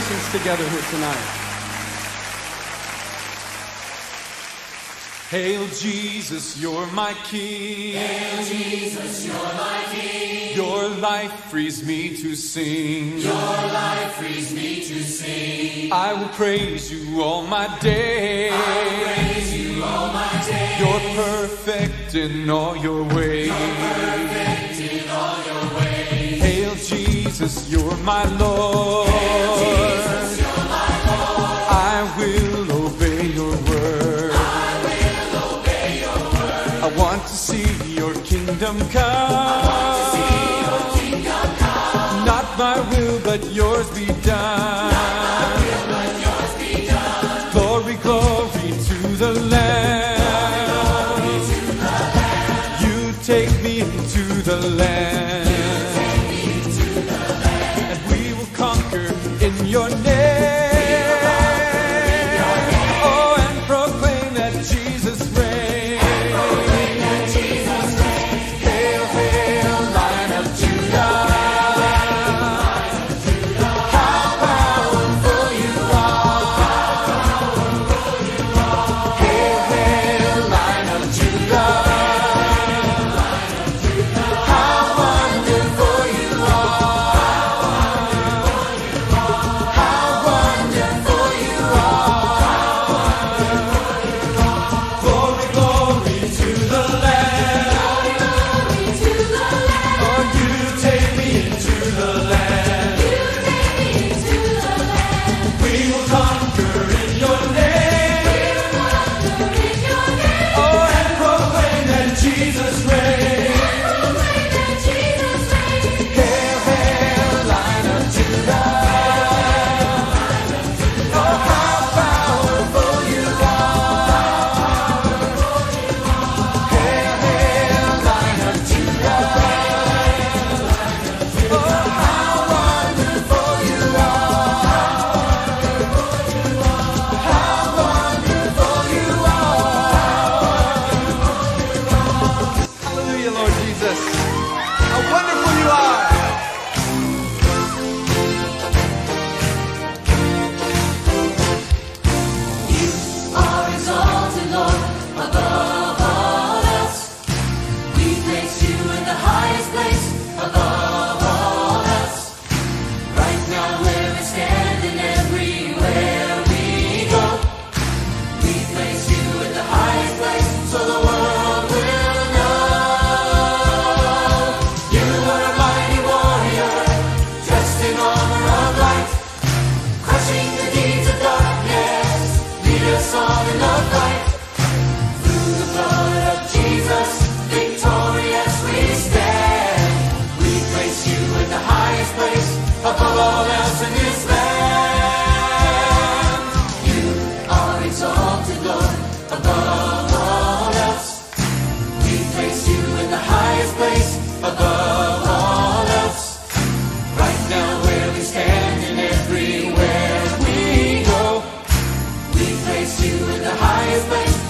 generations together here tonight. Hail Jesus, you're my King. Hail Jesus, you're my King. Your life frees me to sing. Your life frees me to sing. I will praise you all my days. I will praise you all my days. You're perfect in all your ways. You're perfect in all your ways. Hail Jesus, you're my Lord. kingdom come. Kingdom come. Not my will, but yours be done.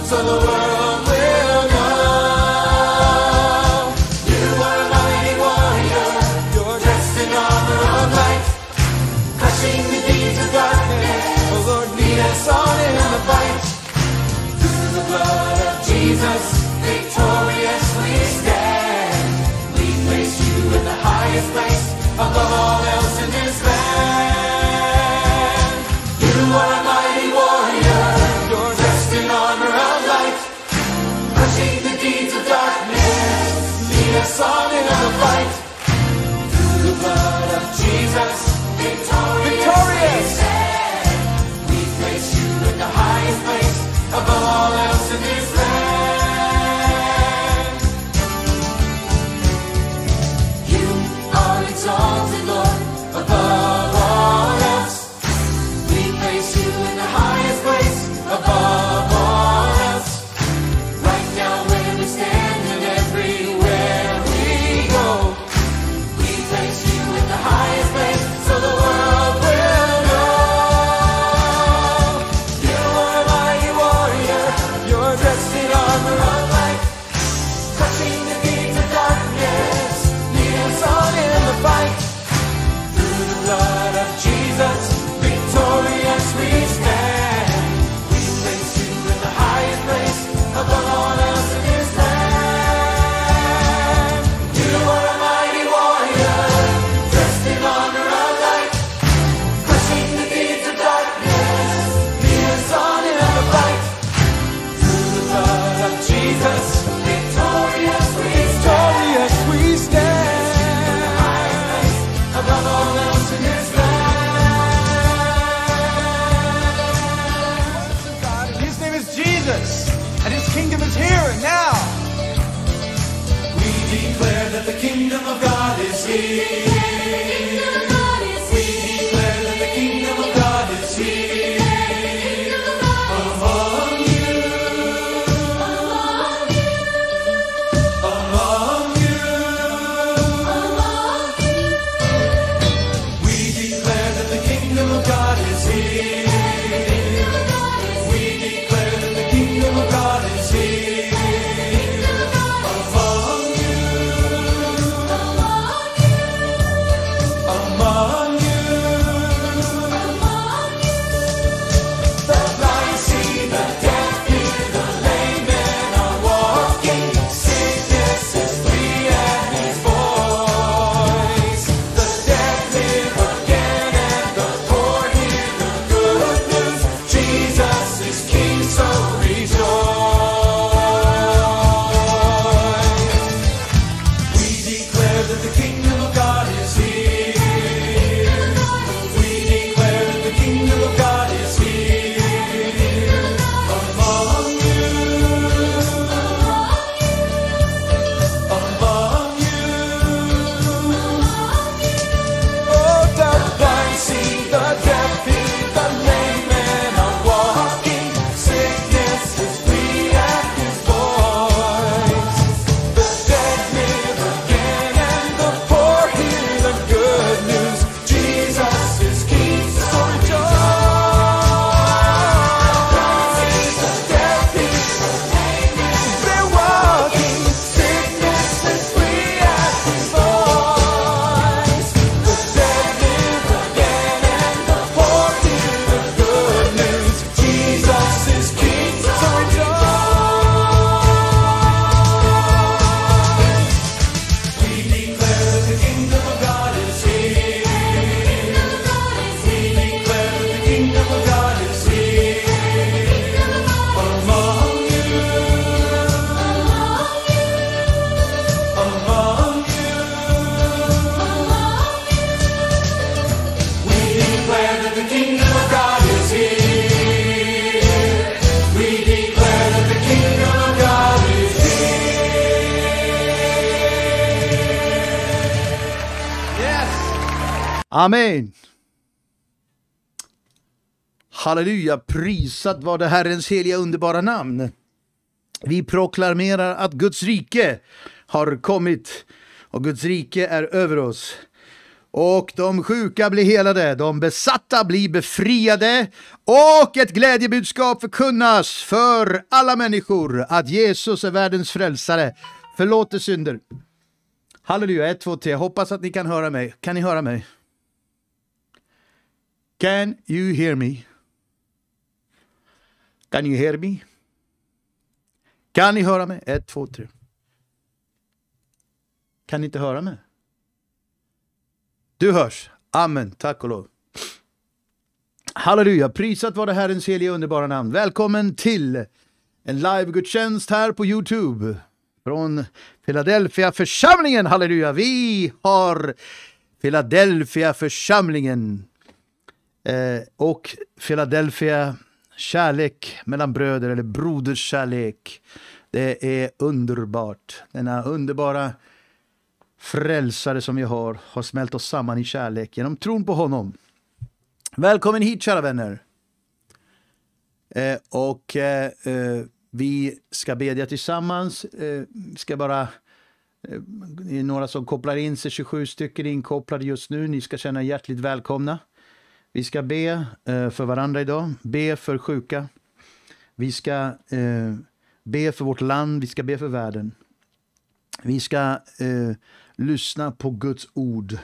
so the world Jesus. Amen. Halleluja, prisad var det Herrens heliga underbara namn. Vi proklamerar att Guds rike har kommit och Guds rike är över oss. Och de sjuka blir helade, de besatta blir befriade och ett glädjebudskap förkunnas för alla människor att Jesus är världens frälsare, förlåter synder. Halleluja, 1, 2, 3. Hoppas att ni kan höra mig. Kan ni höra mig? Can you hear me? Can you hear me? Kan ni höra mig? Ett, två, tre. Kan ni inte höra mig? Du hörs. Amen, tack och lov. Halleluja, prisat vare Herrens heliga underbara namn. Välkommen till en livegudstjänst här på Youtube från Philadelphia församlingen. Halleluja, vi har Philadelphia församlingen Eh, och Philadelphia, kärlek mellan bröder eller broderskärlek. Det är underbart. Denna underbara frälsare som vi har, har smält oss samman i kärlek genom tron på honom. Välkommen hit kära vänner. Eh, och eh, eh vi ska bedja tillsammans. Eh, ska bara eh, det är några som kopplar in sig, 27 stycken inkopplade just nu. Ni ska känna hjärtligt välkomna. Vi ska be eh, för varandra idag, be för sjuka. Vi ska eh, be för vårt land, vi ska be för världen. Vi ska eh, lyssna på Guds ord. Vi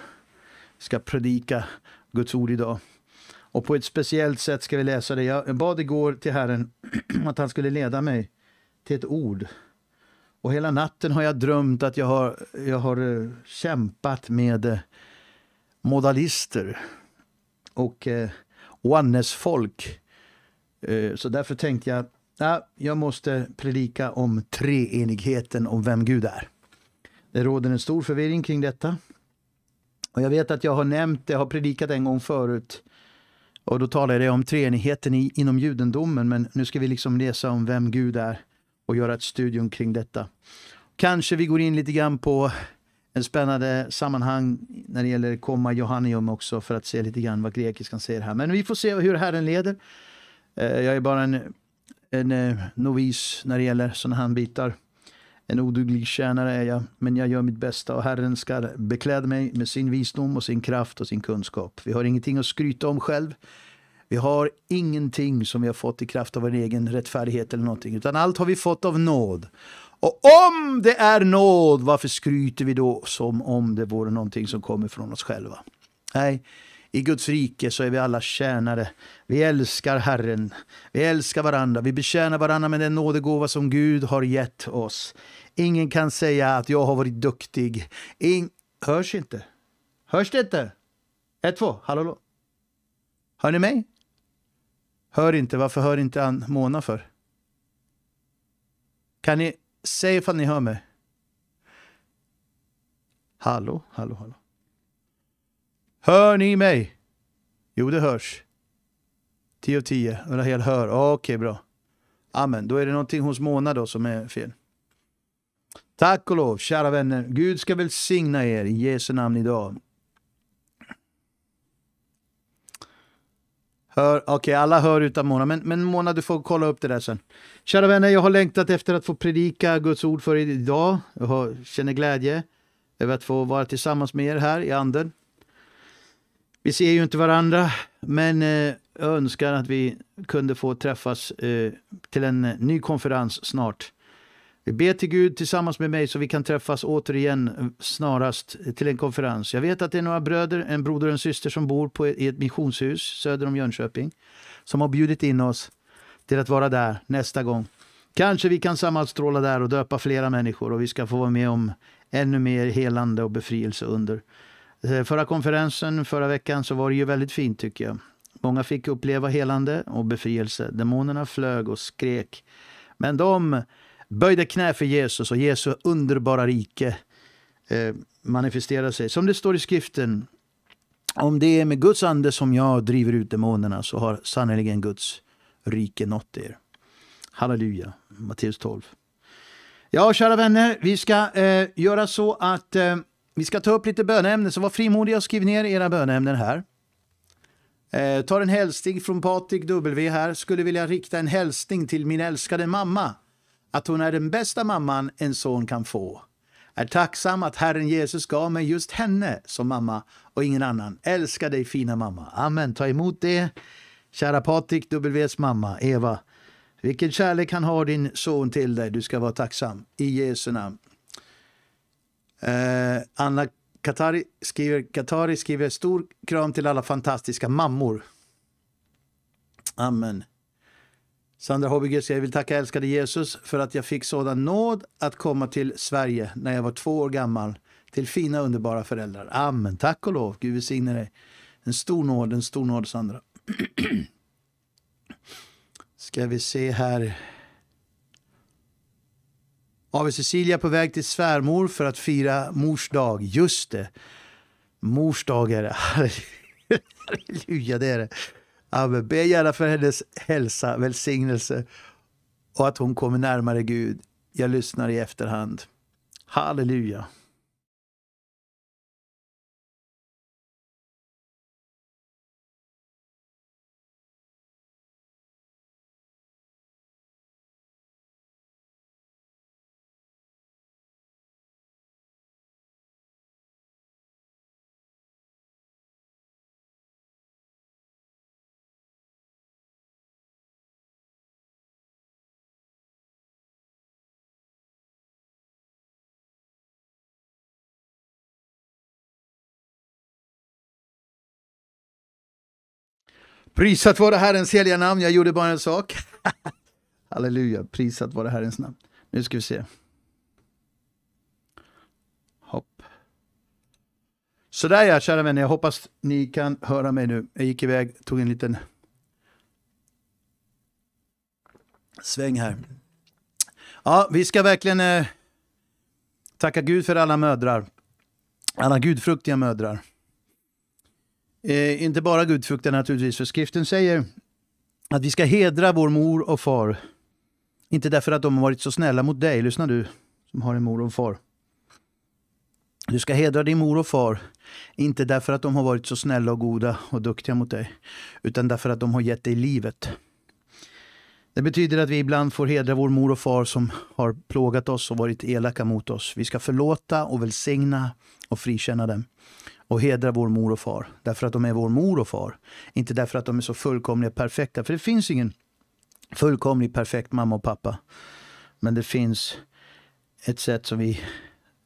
ska predika Guds ord idag. Och på ett speciellt sätt ska vi läsa det. Jag bad igår till Herren att han skulle leda mig till ett ord. Och hela natten har jag drömt att jag har, jag har kämpat med modalister och eh, Oannesfolk. Eh, så därför tänkte jag Ja, jag måste predika om treenigheten, om vem Gud är. Det råder en stor förvirring kring detta. Och Jag vet att jag har nämnt det, jag har predikat en gång förut. Och Då talade jag om treenigheten i, inom judendomen, men nu ska vi liksom läsa om vem Gud är och göra ett studium kring detta. Kanske vi går in lite grann på ett spännande sammanhang när det gäller komma Johannium också för att se lite grann vad grekiskan säger här. Men vi får se hur Herren leder. Eh, jag är bara en, en eh, novis när det gäller sådana här bitar. En oduglig tjänare är jag, men jag gör mitt bästa och Herren ska bekläda mig med sin visdom och sin kraft och sin kunskap. Vi har ingenting att skryta om själv. Vi har ingenting som vi har fått i kraft av vår egen rättfärdighet eller någonting, utan allt har vi fått av nåd. Och om det är nåd, varför skryter vi då som om det vore någonting som kommer från oss själva? Nej, i Guds rike så är vi alla tjänare. Vi älskar Herren, vi älskar varandra, vi betjänar varandra med den nådegåva som Gud har gett oss. Ingen kan säga att jag har varit duktig. In Hörs inte? Hörs det inte? Ett, två, hallå, hallå. Hör ni mig? Hör inte, varför hör inte Mona för? Kan ni Säg ifall ni hör mig. Hallå, hallå, hallå. Hör ni mig? Jo, det hörs. 10 av 10. Rahel hör. Okej, bra. Amen. Då är det någonting hos Mona då som är fel. Tack och lov, kära vänner. Gud ska välsigna er i Jesu namn idag. Okej, okay, alla hör utan Mona, men, men Mona du får kolla upp det där sen. Kära vänner, jag har längtat efter att få predika Guds ord för er idag. Jag har, känner glädje över att få vara tillsammans med er här i anden. Vi ser ju inte varandra, men eh, jag önskar att vi kunde få träffas eh, till en eh, ny konferens snart. Vi ber till Gud tillsammans med mig så vi kan träffas återigen eh, snarast eh, till en konferens. Jag vet att det är några bröder, en broder och en syster som bor på, i ett missionshus söder om Jönköping som har bjudit in oss till att vara där nästa gång. Kanske vi kan sammanstråla där och döpa flera människor och vi ska få vara med om ännu mer helande och befrielse under. Eh, förra konferensen förra veckan så var det ju väldigt fint tycker jag. Många fick uppleva helande och befrielse. Demonerna flög och skrek. Men de böjde knä för Jesus och Jesu underbara rike eh, manifesterar sig. Som det står i skriften, om det är med Guds ande som jag driver ut demonerna så har sannerligen Guds rike nått er. Halleluja, Matteus 12. Ja, kära vänner, vi ska eh, göra så att eh, vi ska ta upp lite böneämnen, så var frimodiga och skriv ner era böneämnen här. Eh, tar en hälsning från Patrik W här. Skulle vilja rikta en hälsning till min älskade mamma att hon är den bästa mamman en son kan få. Är tacksam att Herren Jesus gav mig just henne som mamma och ingen annan. Älskar dig fina mamma. Amen. Ta emot det. Kära Patrik, Ws mamma, Eva. Vilken kärlek han har din son till dig. Du ska vara tacksam. I Jesu namn. Eh, Anna Katari skriver, Katari skriver stor kram till alla fantastiska mammor. Amen. Sandra Hobiger säger, jag vill tacka älskade Jesus för att jag fick sådan nåd att komma till Sverige när jag var två år gammal. Till fina underbara föräldrar. Amen. Tack och lov. Gud välsigne dig. En stor nåd, en stor nåd Sandra. Ska vi se här. Ave Cecilia på väg till svärmor för att fira mors dag. Just det. Mors dag är det. Halleluja, det är det. Abbe, be gärna för hennes hälsa, välsignelse och att hon kommer närmare Gud. Jag lyssnar i efterhand. Halleluja. Prisat vare Herrens heliga namn, jag gjorde bara en sak. Halleluja, prisat vare Herrens namn. Nu ska vi se. Hopp. Sådär ja, kära vänner, jag hoppas ni kan höra mig nu. Jag gick iväg, tog en liten sväng här. Ja, vi ska verkligen eh, tacka Gud för alla mödrar. Alla gudfruktiga mödrar. Eh, inte bara gudfruktan naturligtvis, för skriften säger att vi ska hedra vår mor och far. Inte därför att de har varit så snälla mot dig, lyssna du som har en mor och en far. Du ska hedra din mor och far, inte därför att de har varit så snälla och goda och duktiga mot dig, utan därför att de har gett dig livet. Det betyder att vi ibland får hedra vår mor och far som har plågat oss och varit elaka mot oss. Vi ska förlåta och välsigna och frikänna dem och hedra vår mor och far. Därför att de är vår mor och far. Inte därför att de är så fullkomliga perfekta. För det finns ingen fullkomlig perfekt mamma och pappa. Men det finns ett sätt som, vi,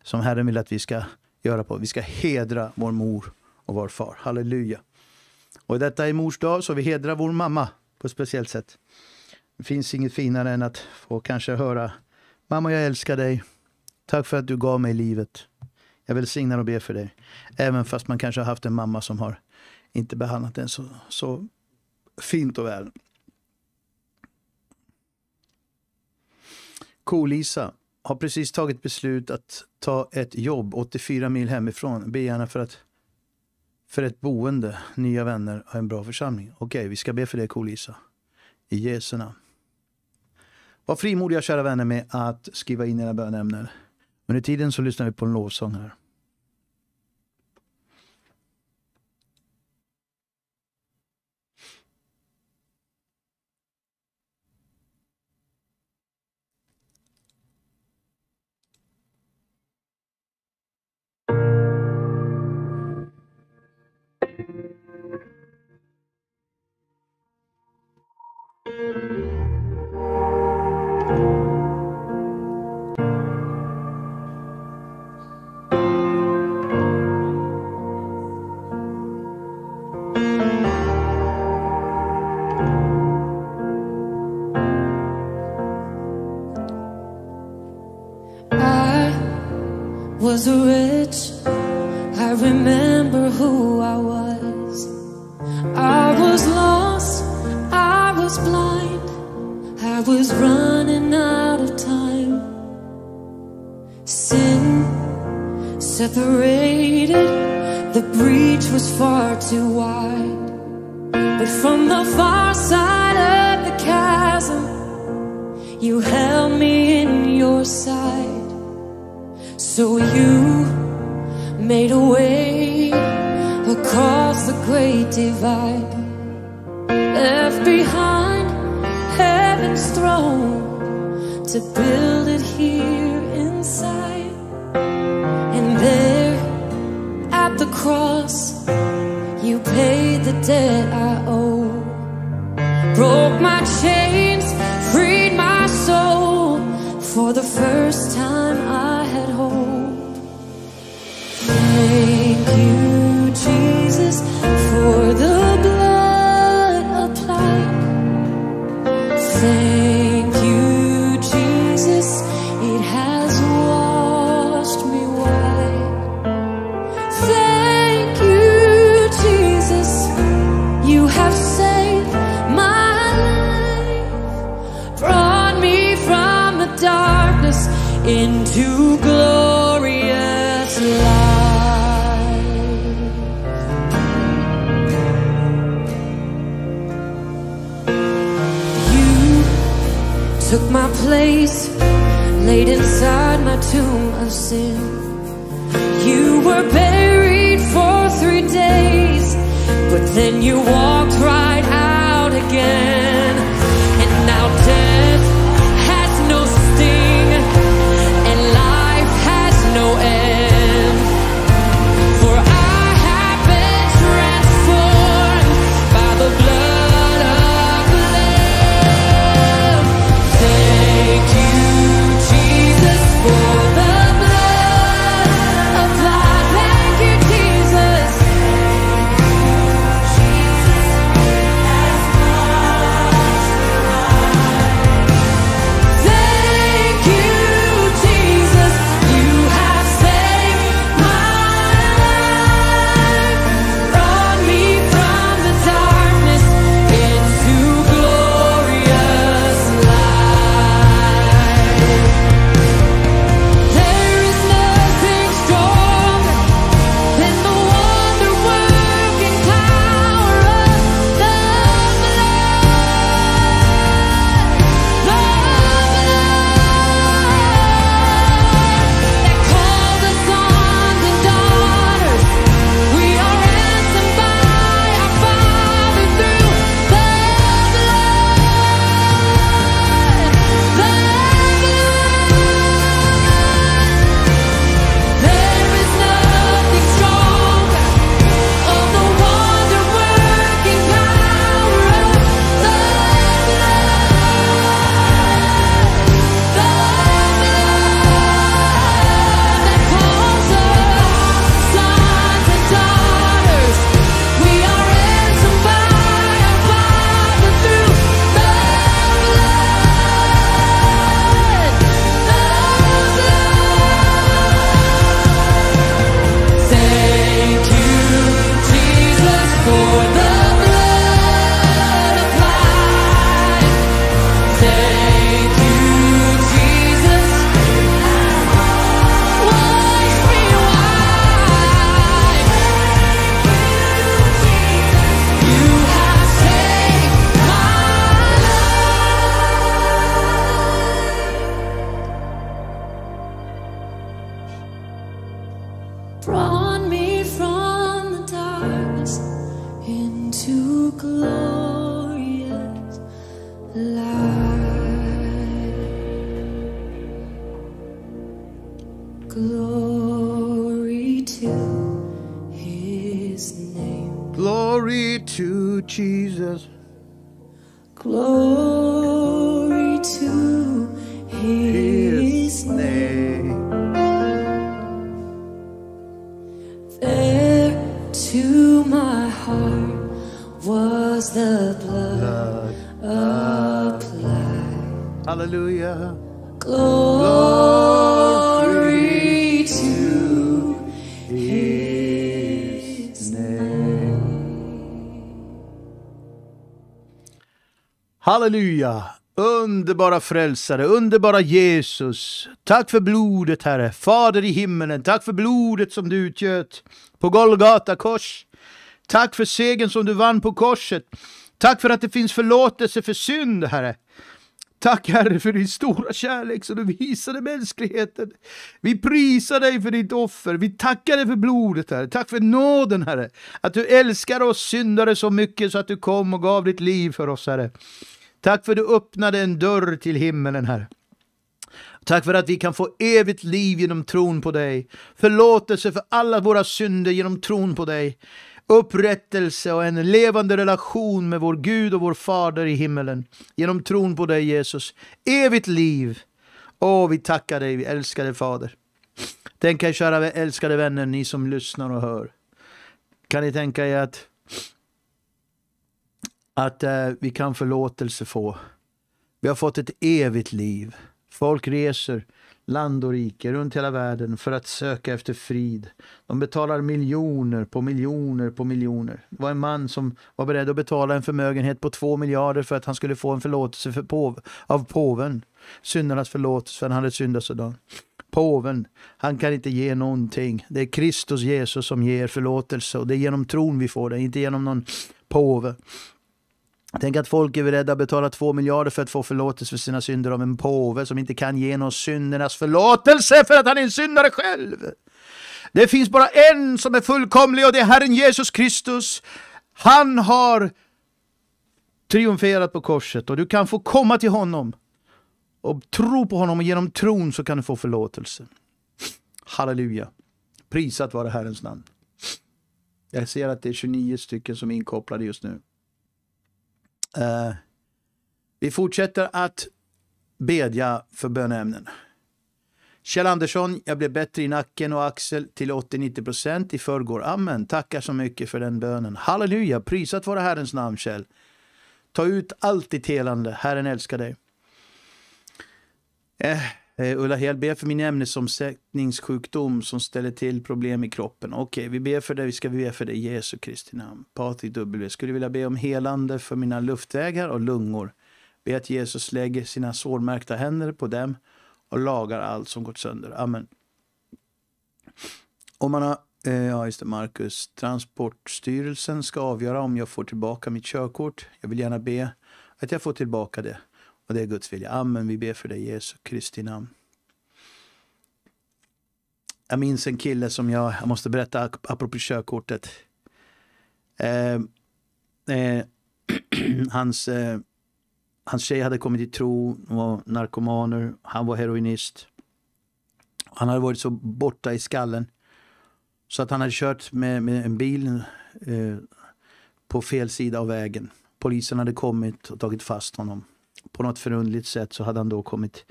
som Herren vill att vi ska göra på. Vi ska hedra vår mor och vår far. Halleluja. Och detta är mors dag, så vi hedrar vår mamma på ett speciellt sätt. Det finns inget finare än att få kanske höra Mamma, jag älskar dig. Tack för att du gav mig livet. Jag välsignar och ber för dig. Även fast man kanske har haft en mamma som har inte behandlat en så, så fint och väl. Kolisa har precis tagit beslut att ta ett jobb 84 mil hemifrån. Be gärna för, att, för ett boende, nya vänner och en bra församling. Okej, okay, vi ska be för det Kolisa. I Jesu namn. Var frimodiga kära vänner med att skriva in era bönämnen. Men i tiden så lyssnar vi på en lovsång här. was rich, I remember who I was. I was lost, I was blind, I was running out of time. Sin separated, the breach was far too wide. But from the far side of the chasm, you held me in your sight. So you made a way across the great divide, left behind heaven's throne to build it here inside. And there at the cross, you paid the debt I owe, broke my chains, freed my soul for the first time. I see you walked right Halleluja! Underbara frälsare, underbara Jesus. Tack för blodet, Herre. Fader i himmelen, tack för blodet som du utgöt på Golgata kors. Tack för segern som du vann på korset. Tack för att det finns förlåtelse för synd, Herre. Tack Herre för din stora kärlek som du visade mänskligheten. Vi prisar dig för ditt offer. Vi tackar dig för blodet Herre. Tack för nåden Herre. Att du älskar oss syndare så mycket så att du kom och gav ditt liv för oss Herre. Tack för att du öppnade en dörr till himmelen, Herre. Tack för att vi kan få evigt liv genom tron på dig. Förlåtelse för alla våra synder genom tron på dig. Upprättelse och en levande relation med vår Gud och vår Fader i himmelen. Genom tron på dig Jesus. Evigt liv. Åh, vi tackar dig, vi älskade Fader. Tänk er kära älskade vänner, ni som lyssnar och hör. Kan ni tänka er att att eh, vi kan förlåtelse få. Vi har fått ett evigt liv. Folk reser land och rike runt hela världen för att söka efter frid. De betalar miljoner på miljoner på miljoner. Det var en man som var beredd att betala en förmögenhet på två miljarder för att han skulle få en förlåtelse för pov, av påven. Syndernas förlåtelse för han hade syndat sådan. Påven, han kan inte ge någonting. Det är Kristus Jesus som ger förlåtelse och det är genom tron vi får det, inte genom någon påve. Tänk att folk är beredda att betala två miljarder för att få förlåtelse för sina synder av en påve som inte kan ge någon syndernas förlåtelse för att han är en syndare själv. Det finns bara en som är fullkomlig och det är Herren Jesus Kristus. Han har triumferat på korset och du kan få komma till honom och tro på honom och genom tron så kan du få förlåtelse. Halleluja. Prisat vare Herrens namn. Jag ser att det är 29 stycken som är inkopplade just nu. Eh, vi fortsätter att bedja för böneämnen. Kjell Andersson, jag blev bättre i nacken och axel till 80-90 procent i förrgår. Amen. Tackar så mycket för den bönen. Halleluja, prisat vara Herrens namn, Kjell. Ta ut allt ditt helande. Herren älskar dig. Eh, Eh, Ulla Hel, ber för min ämnesomsättningssjukdom som ställer till problem i kroppen. Okej, okay, vi ber för det. Vi ska be för det i Jesu Kristi namn. Patrik W. Skulle vilja be om helande för mina luftvägar och lungor. Be att Jesus lägger sina sårmärkta händer på dem och lagar allt som gått sönder. Amen. Om man har, eh, ja just det, Marcus. Transportstyrelsen ska avgöra om jag får tillbaka mitt körkort. Jag vill gärna be att jag får tillbaka det. Och det är Guds vilja. Amen. Vi ber för dig Jesu Kristi namn. Jag minns en kille som jag, jag måste berätta apropå körkortet. Ehm, eh, eh, hans, eh, hans tjej hade kommit i tro, var narkomaner, han var heroinist. Han hade varit så borta i skallen så att han hade kört med, med en bil eh, på fel sida av vägen. Polisen hade kommit och tagit fast honom på något förundligt sätt så hade han då kommit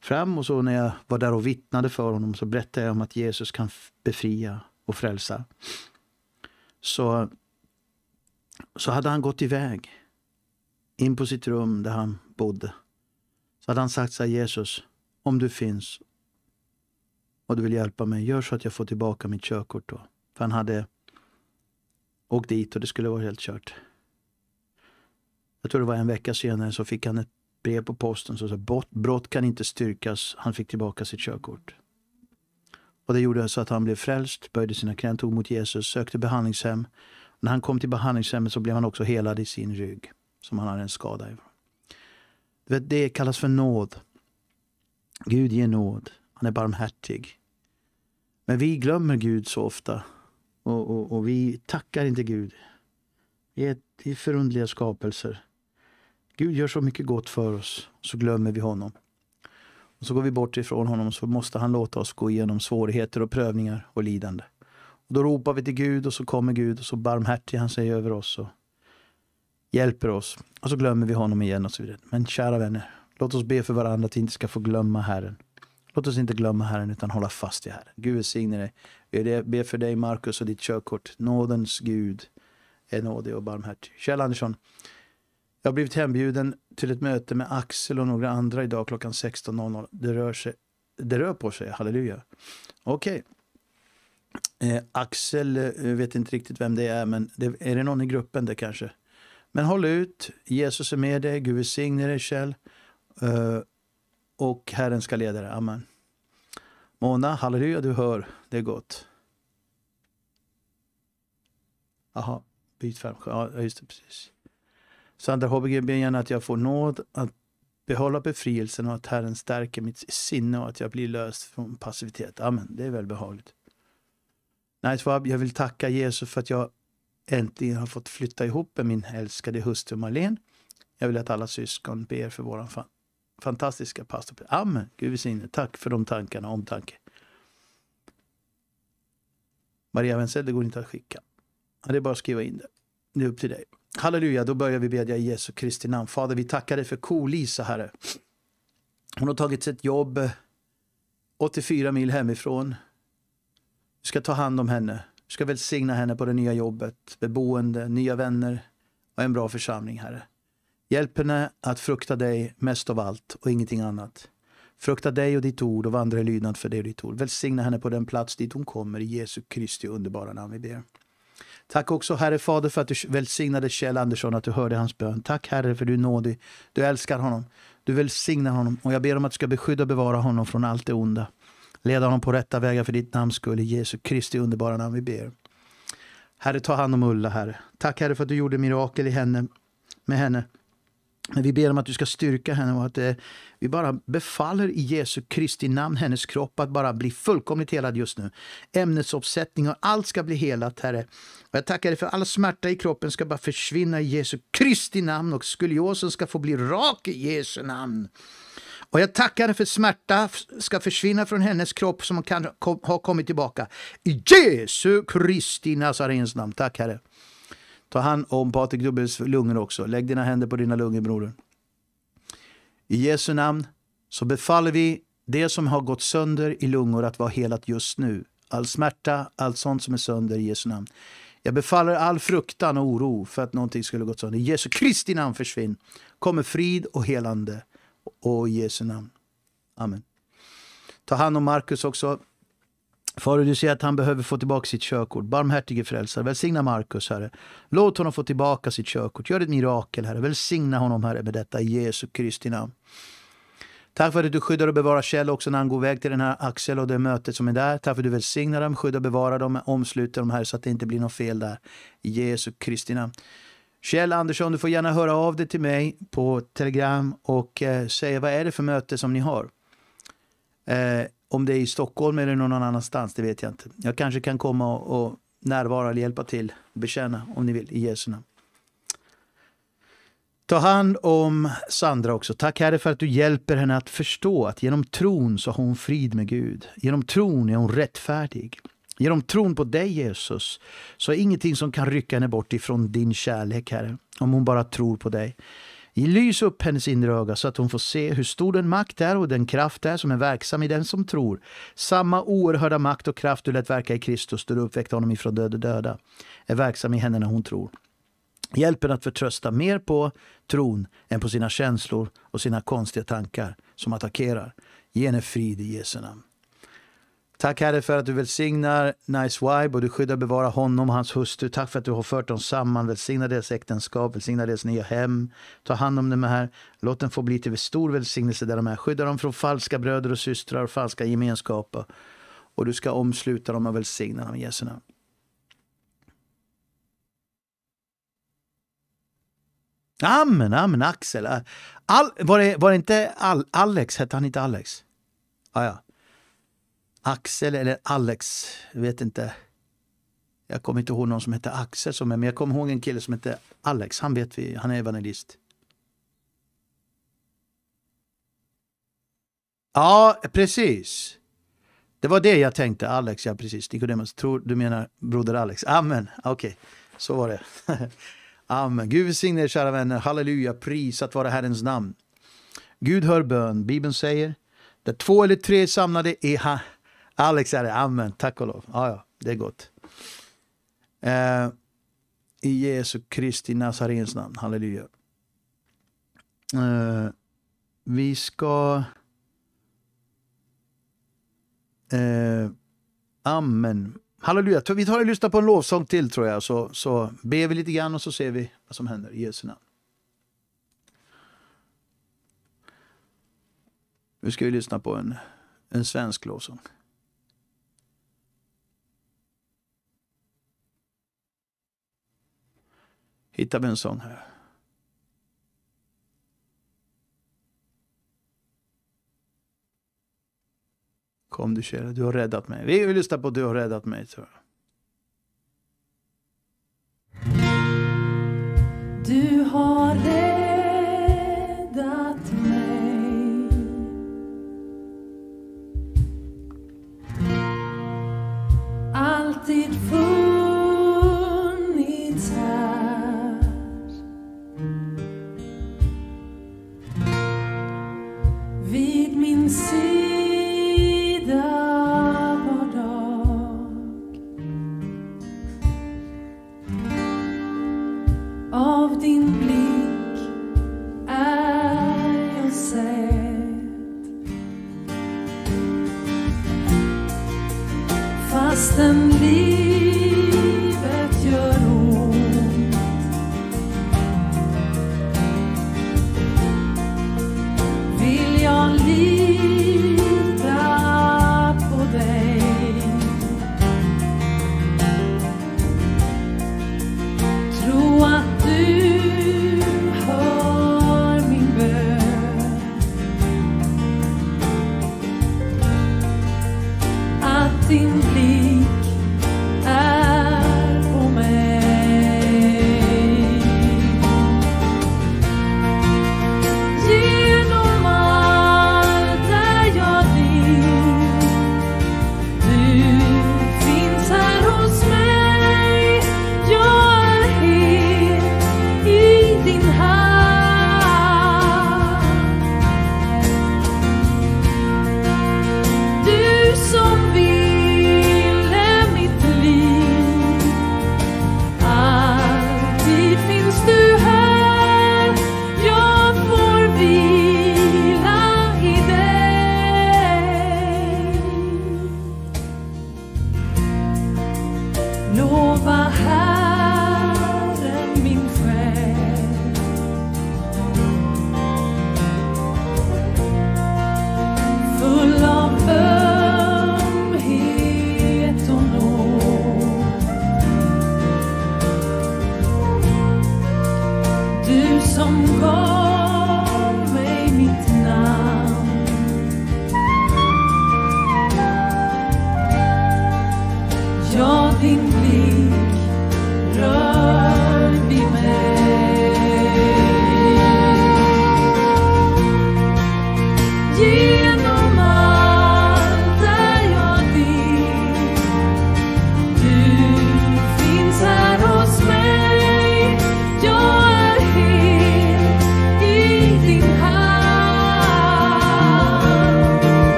fram och så när jag var där och vittnade för honom så berättade jag om att Jesus kan befria och frälsa. Så, så hade han gått iväg in på sitt rum där han bodde. Så hade han sagt så här, Jesus, om du finns och du vill hjälpa mig, gör så att jag får tillbaka mitt körkort då. För han hade åkt dit och det skulle vara helt kört jag tror det var en vecka senare, så fick han ett brev på posten som sa brott, brott kan inte styrkas. Han fick tillbaka sitt körkort. Och det gjorde så att han blev frälst, böjde sina knän, tog emot Jesus, sökte behandlingshem. när han kom till behandlingshemmet så blev han också helad i sin rygg, som han hade en skada i. Det kallas för nåd. Gud ger nåd. Han är barmhärtig. Men vi glömmer Gud så ofta. Och, och, och vi tackar inte Gud. Vi är, vi är förundliga skapelser. Gud gör så mycket gott för oss, så glömmer vi honom. Och så går vi bort ifrån honom så måste han låta oss gå igenom svårigheter och prövningar och lidande. Och då ropar vi till Gud och så kommer Gud och så barmhärtig han sig över oss och hjälper oss. Och så glömmer vi honom igen och så vidare. Men kära vänner, låt oss be för varandra att vi inte ska få glömma Herren. Låt oss inte glömma Herren utan hålla fast i Herren. Gud välsigne dig. Jag ber för dig Markus och ditt körkort. Nådens Gud är nådig och barmhärtig. Kjell Andersson, jag har blivit hembjuden till ett möte med Axel och några andra idag klockan 16.00. Det rör, sig, det rör på sig, halleluja. Okej. Okay. Eh, Axel eh, vet inte riktigt vem det är, men det, är det någon i gruppen det kanske? Men håll ut, Jesus är med dig, Gud välsigne dig Kjell. Eh, och Herren ska leda dig, amen. Mona, halleluja du hör, det är gott. Jaha, byt färg. Ja, just det, precis. Sandra Hobbegren ber gärna att jag får nåd att behålla befrielsen och att Herren stärker mitt sinne och att jag blir löst från passivitet. Amen, det är välbehagligt. Nej, Swab, jag vill tacka Jesus för att jag äntligen har fått flytta ihop med min älskade hustru Marlene. Jag vill att alla syskon ber för våran fan fantastiska pastor. Amen. Gud välsigne. Tack för de tankarna. Omtanke. Maria Wenzel, det går inte att skicka. Det är bara att skriva in det. Det är upp till dig. Halleluja, då börjar vi bedja i Jesu Kristi namn. Fader, vi tackar dig för Ko-Lisa, Herre. Hon har tagit sitt jobb 84 mil hemifrån. Vi ska ta hand om henne. vi ska välsigna henne på det nya jobbet, beboende, nya vänner och en bra församling, Herre. Hjälp henne att frukta dig mest av allt och ingenting annat. Frukta dig och ditt ord och vandra i lydnad för dig och ditt ord. Välsigna henne på den plats dit hon kommer. I Jesu Kristi underbara namn vi ber. Tack också Herre Fader för att du välsignade Kjell Andersson, att du hörde hans bön. Tack Herre för du är nådig. Du älskar honom. Du välsignar honom och jag ber om att du ska beskydda och bevara honom från allt det onda. Leda honom på rätta vägar för ditt namns skull. I Jesu Kristi underbara namn vi ber. Herre, ta hand om Ulla, Herre. Tack Herre för att du gjorde mirakel i henne, med henne. Men vi ber om att du ska styrka henne och att eh, vi bara befaller i Jesu Kristi namn hennes kropp att bara bli fullkomligt helad just nu. Ämnesuppsättning och allt ska bli helat, Herre. Och jag tackar dig för all smärta i kroppen ska bara försvinna i Jesu Kristi namn och skoliosen ska få bli rak i Jesu namn. Och jag tackar dig för smärta ska försvinna från hennes kropp som kan kom, ha kommit tillbaka. I Jesu Kristi Nazarens namn. Tack Herre. Ta hand om Patrik Dubbels lungor också. Lägg dina händer på dina lungor, broder. I Jesu namn så befaller vi det som har gått sönder i lungor att vara helat just nu. All smärta, allt sånt som är sönder i Jesu namn. Jag befaller all fruktan och oro för att någonting skulle gått sönder. I Jesu Kristi namn försvinn. Kommer frid och helande. Och i Jesu namn. Amen. Ta hand om Markus också. Fader, du säger att han behöver få tillbaka sitt körkort. Barmhärtige frälsare, välsigna Markus, Herre. Låt honom få tillbaka sitt körkort. Gör ett mirakel, Herre. Välsigna honom, Herre, med detta i Jesu Kristi namn. Tack för att du skyddar och bevarar Kjell också när han går iväg till den här Axel och det mötet som är där. Tack för att du välsignar dem, skyddar och bevarar dem, omsluter dem här så att det inte blir något fel där. I Jesu Kristi namn. Kjell Andersson, du får gärna höra av dig till mig på Telegram och eh, säga vad är det för möte som ni har. Eh, om det är i Stockholm eller någon annanstans, det vet jag inte. Jag kanske kan komma och, och närvara eller hjälpa till, betjäna om ni vill, i Jesu namn. Ta hand om Sandra också. Tack Herre för att du hjälper henne att förstå att genom tron så har hon frid med Gud. Genom tron är hon rättfärdig. Genom tron på dig Jesus så är ingenting som kan rycka henne bort ifrån din kärlek Herre. Om hon bara tror på dig. Lys upp hennes inre öga så att hon får se hur stor den makt är och den kraft är som är verksam i den som tror. Samma oerhörda makt och kraft du lät verka i Kristus då du uppväckte honom ifrån död och döda är verksam i henne när hon tror. Hjälp henne att förtrösta mer på tron än på sina känslor och sina konstiga tankar som attackerar. Ge henne frid i Jesu namn. Tack Herre för att du välsignar Nice Vibe och du skyddar och bevarar honom och hans hustru. Tack för att du har fört dem samman. Välsigna deras äktenskap, välsigna deras nya hem. Ta hand om dem här. Låt den få bli till stor välsignelse där de är. Skydda dem från falska bröder och systrar och falska gemenskaper. Och du ska omsluta dem och välsigna dem i Jesu namn. Amen, amen Axel. All, var, det, var det inte Al Alex? Hette han inte Alex? Ah, ja. Axel eller Alex, jag vet inte. Jag kommer inte ihåg någon som hette Axel, som är, men jag kommer ihåg en kille som hette Alex. Han vet vi, han är evangelist. Ja, precis. Det var det jag tänkte, Alex. Ja, precis. Nikodemus, tror du menar broder Alex? Amen. Okej, okay. så var det. Amen. Gud välsigne er, kära vänner. Halleluja, prisat vara Herrens namn. Gud hör bön. Bibeln säger, där två eller tre samlade är Alex är det, amen, tack och lov. Ja, ja, det är gott. Eh, I Jesu Kristi Nazarens namn, halleluja. Eh, vi ska... Eh, amen. Halleluja. Vi tar och lyssnar på en lovsång till tror jag, så, så ber vi lite grann och så ser vi vad som händer i Jesu namn. Nu ska vi lyssna på en, en svensk lovsång. hittar vi en sån här. Kom du kära, du har räddat mig. Vi vill lyssna på Du har räddat mig. Tror jag. Du har räddat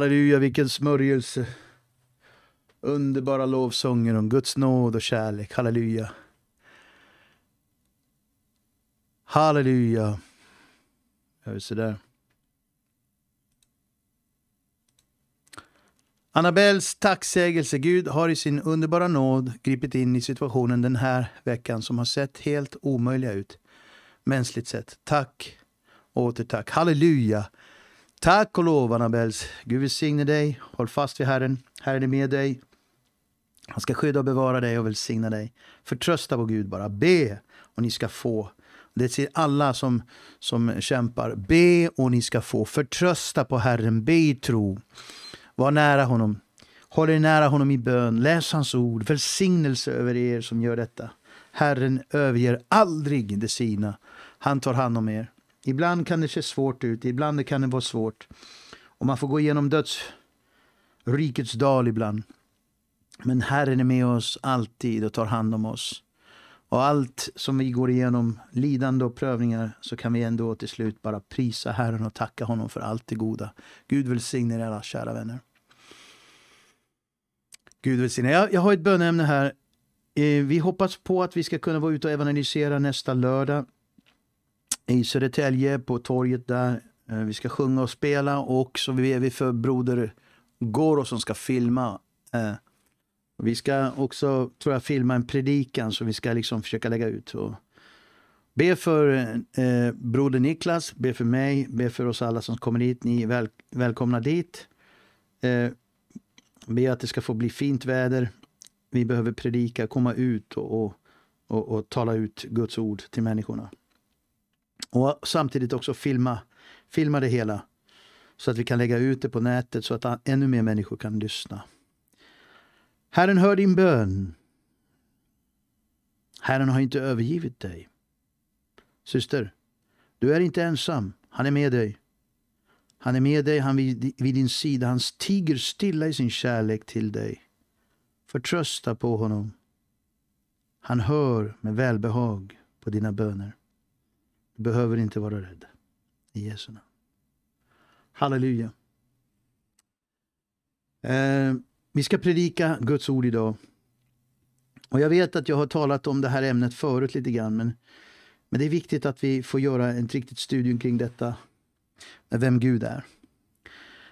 Halleluja, vilken smörjelse. Underbara lovsånger om Guds nåd och kärlek. Halleluja. Halleluja. Jag vill se där. Annabels tacksägelse. Gud har i sin underbara nåd gripit in i situationen den här veckan som har sett helt omöjliga ut mänskligt sett. Tack, och åter tack. Halleluja. Tack och lov, Annabels. Gud välsigne dig. Håll fast vid Herren. Herren är med dig. Han ska skydda och bevara dig och välsigna dig. Förtrösta på Gud bara. Be och ni ska få. Det säger alla som, som kämpar. Be och ni ska få. Förtrösta på Herren. Be i tro. Var nära honom. Håll er nära honom i bön. Läs hans ord. Välsignelse över er som gör detta. Herren överger aldrig de sina. Han tar hand om er. Ibland kan det se svårt ut, ibland kan det vara svårt. Och man får gå igenom dödsrikets dal ibland. Men Herren är med oss alltid och tar hand om oss. Och allt som vi går igenom, lidande och prövningar, så kan vi ändå till slut bara prisa Herren och tacka honom för allt det goda. Gud välsigne er alla, kära vänner. Gud välsigne. Jag, jag har ett bönämne här. Eh, vi hoppas på att vi ska kunna vara ute och evangelisera nästa lördag i Södertälje på torget där. Eh, vi ska sjunga och spela och så är vi för broder Goro som ska filma. Eh, vi ska också, tror jag, filma en predikan som vi ska liksom försöka lägga ut. Och be för eh, broder Niklas, be för mig, be för oss alla som kommer dit. Ni är väl, välkomna dit. Eh, be att det ska få bli fint väder. Vi behöver predika, komma ut och, och, och, och tala ut Guds ord till människorna. Och samtidigt också filma, filma det hela så att vi kan lägga ut det på nätet så att ännu mer människor kan lyssna. Herren hör din bön. Herren har inte övergivit dig. Syster, du är inte ensam. Han är med dig. Han är med dig, han vid, vid din sida. Han tiger stilla i sin kärlek till dig. Förtrösta på honom. Han hör med välbehag på dina böner behöver inte vara rädd. I Jesu namn. Halleluja. Eh, vi ska predika Guds ord idag. Och Jag vet att jag har talat om det här ämnet förut lite grann, men, men det är viktigt att vi får göra ett riktigt studium kring detta, Med vem Gud är.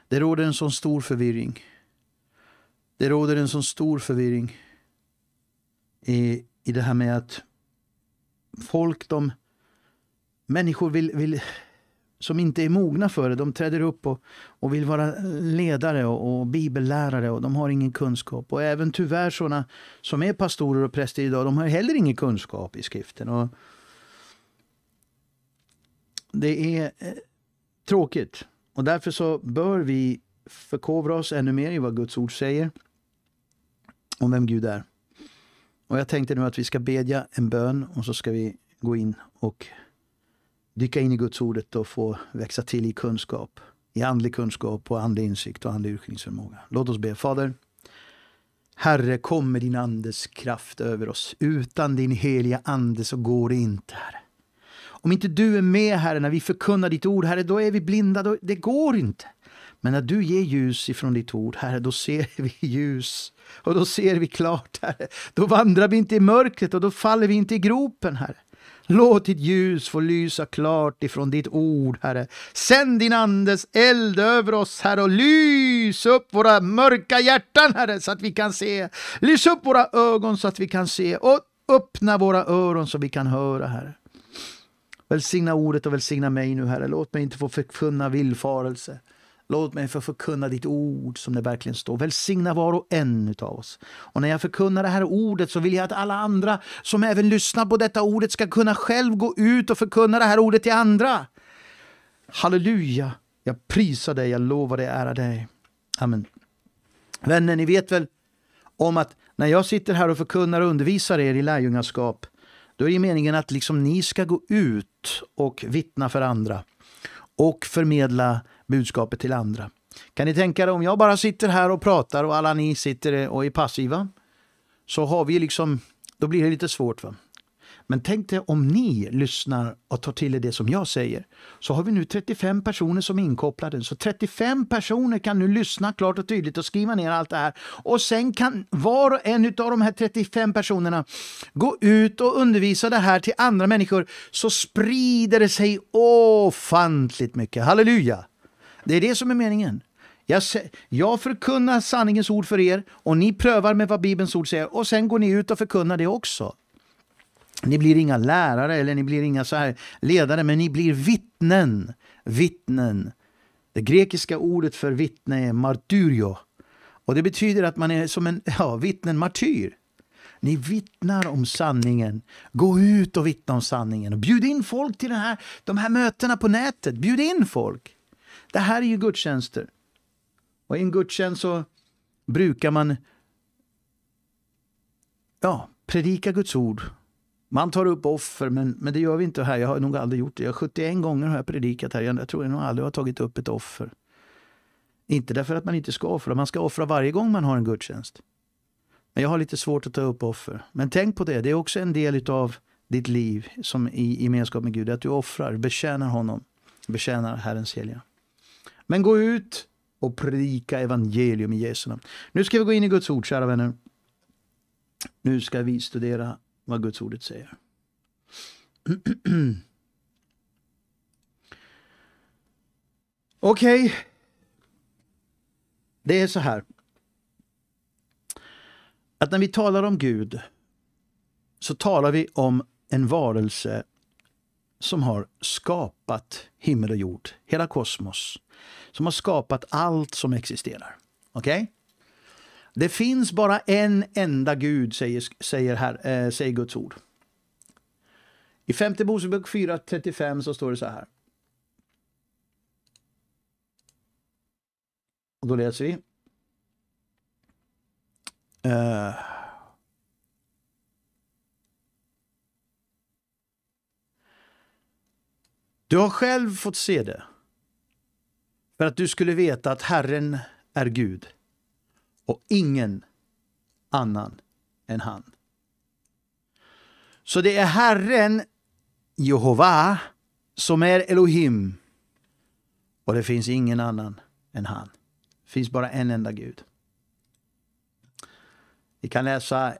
Det råder en sån stor förvirring. Det råder en sån stor förvirring i, i det här med att folk de människor vill, vill, som inte är mogna för det, de träder upp och, och vill vara ledare och, och bibellärare och de har ingen kunskap. Och även tyvärr sådana som är pastorer och präster idag, de har heller ingen kunskap i skriften. Och det är eh, tråkigt och därför så bör vi förkovra oss ännu mer i vad Guds ord säger om vem Gud är. Och jag tänkte nu att vi ska bedja en bön och så ska vi gå in och dyka in i Guds ordet och få växa till i kunskap, i andlig kunskap och andlig insikt och andlig urskiljningsförmåga. Låt oss be. Fader, Herre, kom med din andes kraft över oss. Utan din heliga ande så går det inte, Herre. Om inte du är med, Herre, när vi förkunnar ditt ord, Herre, då är vi blinda. Då, det går inte. Men när du ger ljus ifrån ditt ord, Herre, då ser vi ljus och då ser vi klart, Herre. Då vandrar vi inte i mörkret och då faller vi inte i gropen, Herre. Låt ditt ljus få lysa klart ifrån ditt ord, Herre. Sänd din andes eld över oss, Herre, och lys upp våra mörka hjärtan, Herre, så att vi kan se. Lys upp våra ögon så att vi kan se och öppna våra öron så vi kan höra, Herre. Välsigna ordet och välsigna mig nu, Herre. Låt mig inte få förkunna villfarelse. Låt mig få förkunna ditt ord som det verkligen står. Välsigna var och en utav oss. Och när jag förkunnar det här ordet så vill jag att alla andra som även lyssnar på detta ordet ska kunna själv gå ut och förkunna det här ordet till andra. Halleluja! Jag prisar dig, jag lovar dig, ära dig. Amen. Vänner, ni vet väl om att när jag sitter här och förkunnar och undervisar er i lärjungaskap, då är det meningen att liksom ni ska gå ut och vittna för andra och förmedla budskapet till andra. Kan ni tänka er om jag bara sitter här och pratar och alla ni sitter och är passiva? Så har vi liksom, då blir det lite svårt. va? Men tänk dig om ni lyssnar och tar till er det som jag säger. Så har vi nu 35 personer som är inkopplade. Så 35 personer kan nu lyssna klart och tydligt och skriva ner allt det här. Och sen kan var och en av de här 35 personerna gå ut och undervisa det här till andra människor. Så sprider det sig ofantligt mycket. Halleluja! Det är det som är meningen. Jag, förkunnar sanningens ord för er och ni prövar med vad Bibelns ord säger och sen går ni ut och förkunnar det också. Ni blir inga lärare eller ni blir inga så här ledare, men ni blir vittnen. Vittnen. Det grekiska ordet för vittne är martyrio. Och det betyder att man är som en ja, vittnen, martyr. Ni vittnar om sanningen. Gå ut och vittna om sanningen. bjud in folk till den här, de här mötena på nätet. Bjud in folk. Det här är ju gudstjänster. Och i en gudstjänst så brukar man ja, predika Guds ord. Man tar upp offer, men, men det gör vi inte här. Jag har nog aldrig gjort det. Jag 71 gånger har jag predikat här. Jag tror jag nog aldrig har tagit upp ett offer. Inte därför att man inte ska offra. Man ska offra varje gång man har en gudstjänst. Men jag har lite svårt att ta upp offer. Men tänk på det, det är också en del av ditt liv som i gemenskap med Gud. Att du offrar, betjänar honom, betjänar Herrens heliga. Men gå ut och predika evangelium i Jesu namn. Nu ska vi gå in i Guds ord, kära vänner. Nu ska vi studera vad Guds ordet säger. Okej. Okay. Det är så här. Att när vi talar om Gud så talar vi om en varelse som har skapat himmel och jord, hela kosmos som har skapat allt som existerar. Okej? Okay? Det finns bara en enda Gud, säger, säger, här, eh, säger Guds ord. I 5 Mosebok 4.35 så står det så här. Och då läser vi. Uh. Du har själv fått se det för att du skulle veta att Herren är Gud och ingen annan än han. Så det är Herren, Jehova, som är Elohim. Och det finns ingen annan än han. Det finns bara en enda Gud. Vi kan läsa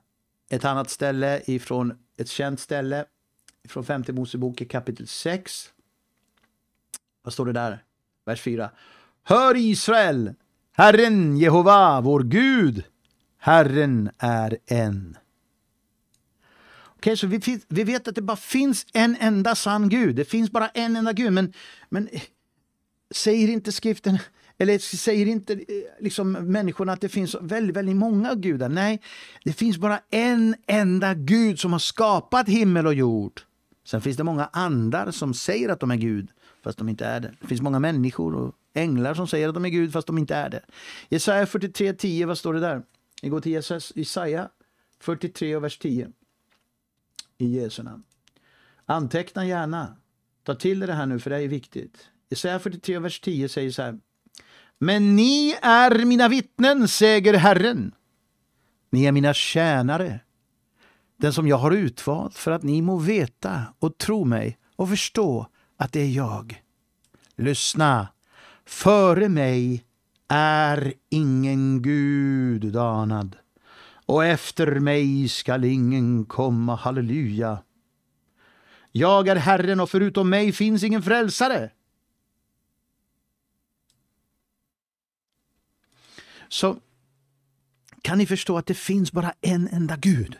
ett annat ställe ifrån ett känt ställe från femte Mosebok kapitel 6. Vad står det där? vers 4. Hör Israel, Herren Jehova, vår Gud, Herren är en. Okej, okay, så vi, vi, vet att det bara finns en enda sann Gud. Det finns bara en enda Gud, men, men eh, säger inte skriften, eller säger inte eh, liksom, människorna att det finns väldigt, väldigt många gudar? Nej, det finns bara en enda Gud som har skapat himmel och jord. Sen finns det många andar som säger att de är Gud fast de inte är det. Det finns många människor och änglar som säger att de är Gud fast de inte är det. Jesaja 43.10, vad står det där? Vi går till Jesaja 43 och vers 10. I Jesu namn. Anteckna gärna. Ta till dig det här nu för det är viktigt. Jesaja 43 och vers 10 säger så här. Men ni är mina vittnen, säger Herren. Ni är mina tjänare, den som jag har utvalt för att ni må veta och tro mig och förstå att det är jag. Lyssna! Före mig är ingen Gud danad och efter mig skall ingen komma, halleluja. Jag är Herren och förutom mig finns ingen frälsare. Så kan ni förstå att det finns bara en enda Gud.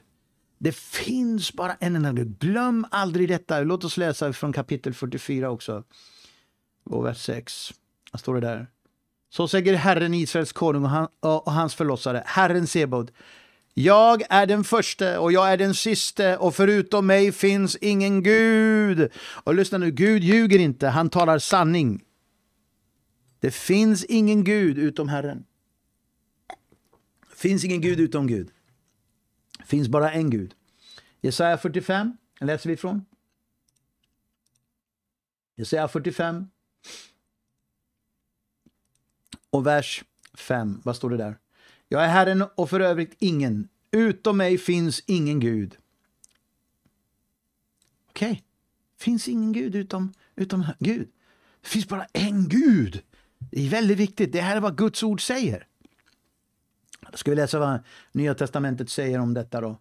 Det finns bara en enda Gud. Glöm aldrig detta. Låt oss läsa från kapitel 44 också. Och vers 6. Vad står det där? Så säger Herren, Israels konung och, han, och hans förlossare, Herren Sebod. Jag är den första och jag är den siste och förutom mig finns ingen Gud. Och lyssna nu, Gud ljuger inte, han talar sanning. Det finns ingen Gud utom Herren. Det finns ingen Gud utom Gud finns bara en Gud. Jesaja 45 läser vi ifrån. Jesaja 45 och vers 5. Vad står det där? Jag är Herren och för övrigt ingen. Utom mig finns ingen Gud. Okej, okay. finns ingen Gud utom, utom Gud. Det finns bara en Gud. Det är väldigt viktigt. Det här är vad Guds ord säger. Då ska vi läsa vad Nya Testamentet säger om detta då.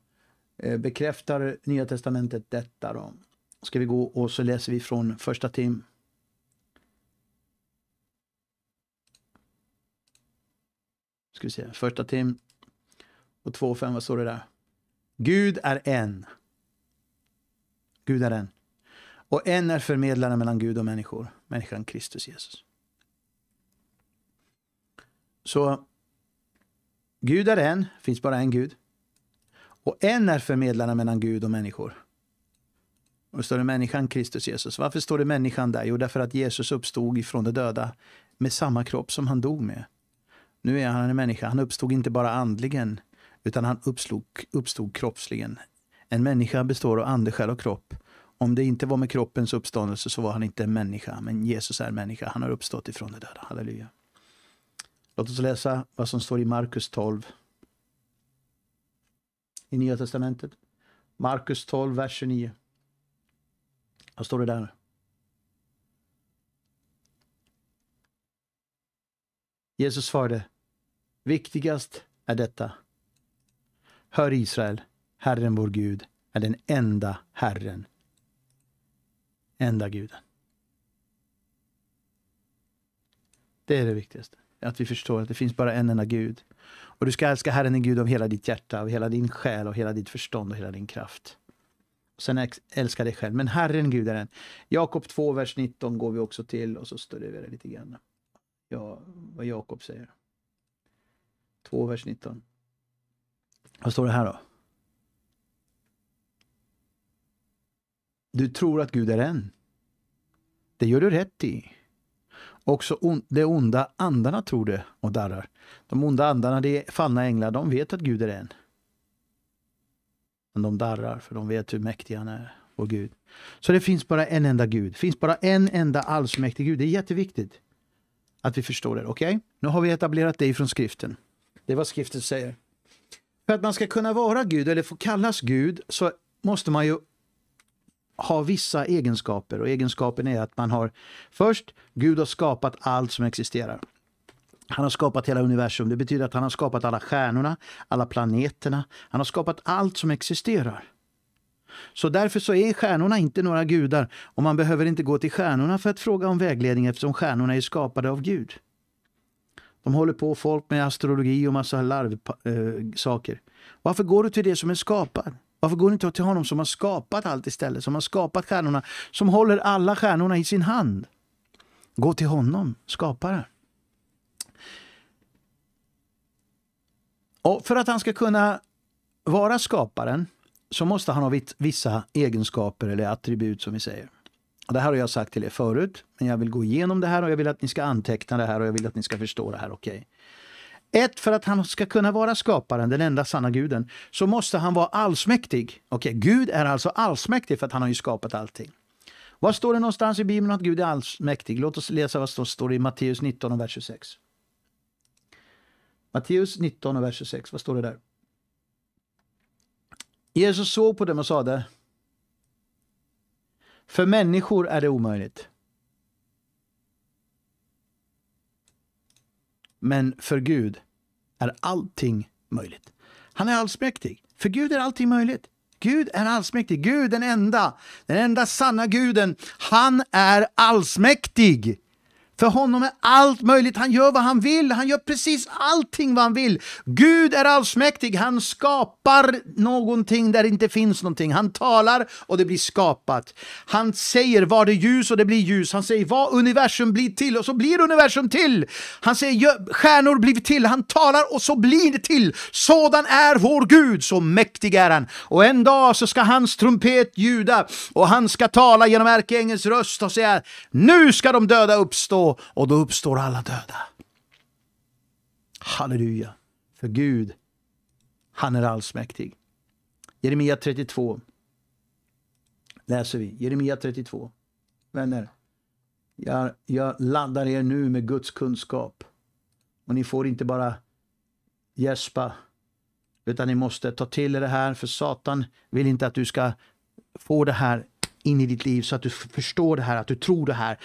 Eh, bekräftar Nya Testamentet detta då? Ska vi gå och så läser vi från första Tim. Ska vi se, första Tim och 2.5, vad står det där? Gud är en. Gud är en. Och en är förmedlaren mellan Gud och människor, människan Kristus Jesus. Så Gud är en, finns bara en Gud. Och en är förmedlaren mellan Gud och människor. Och står det människan Kristus Jesus. Varför står det människan där? Jo, därför att Jesus uppstod ifrån de döda med samma kropp som han dog med. Nu är han en människa. Han uppstod inte bara andligen, utan han uppstod, uppstod kroppsligen. En människa består av ande, själ och kropp. Om det inte var med kroppens uppståndelse så var han inte en människa, men Jesus är en människa. Han har uppstått ifrån de döda. Halleluja. Låt oss läsa vad som står i Markus 12. I Nya Testamentet. Markus 12, vers 29. Vad står det där? Jesus svarade. Viktigast är detta. Hör Israel, Herren vår Gud är den enda Herren, enda guden. Det är det viktigaste. Att vi förstår att det finns bara en enda Gud. Och du ska älska Herren din Gud av hela ditt hjärta, av hela din själ, av hela ditt förstånd och hela din kraft. sen älska dig själv. Men Herren Gud är en. Jakob 2, vers 19 går vi också till och så studerar vi lite grann. Ja, vad Jakob säger. 2, vers 19. Vad står det här då? Du tror att Gud är en. Det gör du rätt i. Också on, de onda andarna tror det och darrar. De onda andarna, de fallna änglar, de vet att Gud är en. Men de darrar, för de vet hur mäktig han är, vår Gud. Så det finns bara en enda Gud. Det finns bara en enda allsmäktig Gud. Det är jätteviktigt att vi förstår det. Okej? Okay? Nu har vi etablerat det ifrån skriften. Det är vad skriften säger. För att man ska kunna vara Gud, eller få kallas Gud, så måste man ju har vissa egenskaper och egenskapen är att man har först Gud har skapat allt som existerar. Han har skapat hela universum. Det betyder att han har skapat alla stjärnorna, alla planeterna. Han har skapat allt som existerar. Så därför så är stjärnorna inte några gudar och man behöver inte gå till stjärnorna för att fråga om vägledning eftersom stjärnorna är skapade av Gud. De håller på folk med astrologi och massa larvsaker. Eh, äh, Varför går du till det som är skapat? Varför går ni inte till honom som har skapat allt istället? Som har skapat stjärnorna, som håller alla stjärnorna i sin hand. Gå till honom, skaparen. Och för att han ska kunna vara skaparen så måste han ha vissa egenskaper eller attribut som vi säger. Och det här har jag sagt till er förut, men jag vill gå igenom det här och jag vill att ni ska anteckna det här och jag vill att ni ska förstå det här. Okej. Okay. Ett, för att han ska kunna vara skaparen, den enda sanna guden, så måste han vara allsmäktig. Okej, Gud är alltså allsmäktig för att han har ju skapat allting. Vad står det någonstans i Bibeln att Gud är allsmäktig? Låt oss läsa vad som står i Matteus 19 och vers 26. Matteus 19 och vers 26, vad står det där? Jesus såg på dem och sade För människor är det omöjligt, Men för Gud är allting möjligt. Han är allsmäktig. För Gud är allting möjligt. Gud är allsmäktig. Gud, den enda, den enda sanna guden, han är allsmäktig. För honom är allt möjligt. Han gör vad han vill. Han gör precis allting vad han vill. Gud är allsmäktig. Han skapar någonting där det inte finns någonting. Han talar och det blir skapat. Han säger var det ljus och det blir ljus. Han säger vad universum blir till och så blir universum till. Han säger stjärnor blir till. Han talar och så blir det till. Sådan är vår Gud. Så mäktig är han. Och en dag så ska hans trumpet ljuda och han ska tala genom ärkeängelns röst och säga nu ska de döda uppstå och då uppstår alla döda. Halleluja, för Gud, han är allsmäktig. Jeremia 32 läser vi. Jeremia 32. Vänner, jag, jag laddar er nu med Guds kunskap. Och ni får inte bara gäspa, utan ni måste ta till er det här, för Satan vill inte att du ska få det här in i ditt liv så att du förstår det här, att du tror det här.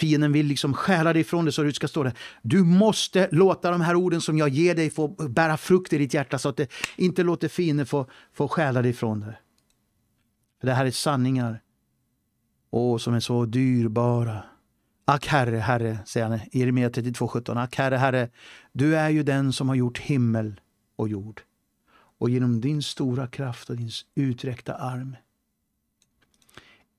Fienden vill liksom stjäla dig ifrån dig. så du ska stå där. Du måste låta de här orden som jag ger dig få bära frukt i ditt hjärta så att det inte låter fienden få, få stjäla dig ifrån dig. För det här är sanningar. Åh, som är så dyrbara. Ack Herre, Herre, säger han i Jeremia 32.17. Ack Herre, Herre, du är ju den som har gjort himmel och jord. Och genom din stora kraft och din utsträckta arm.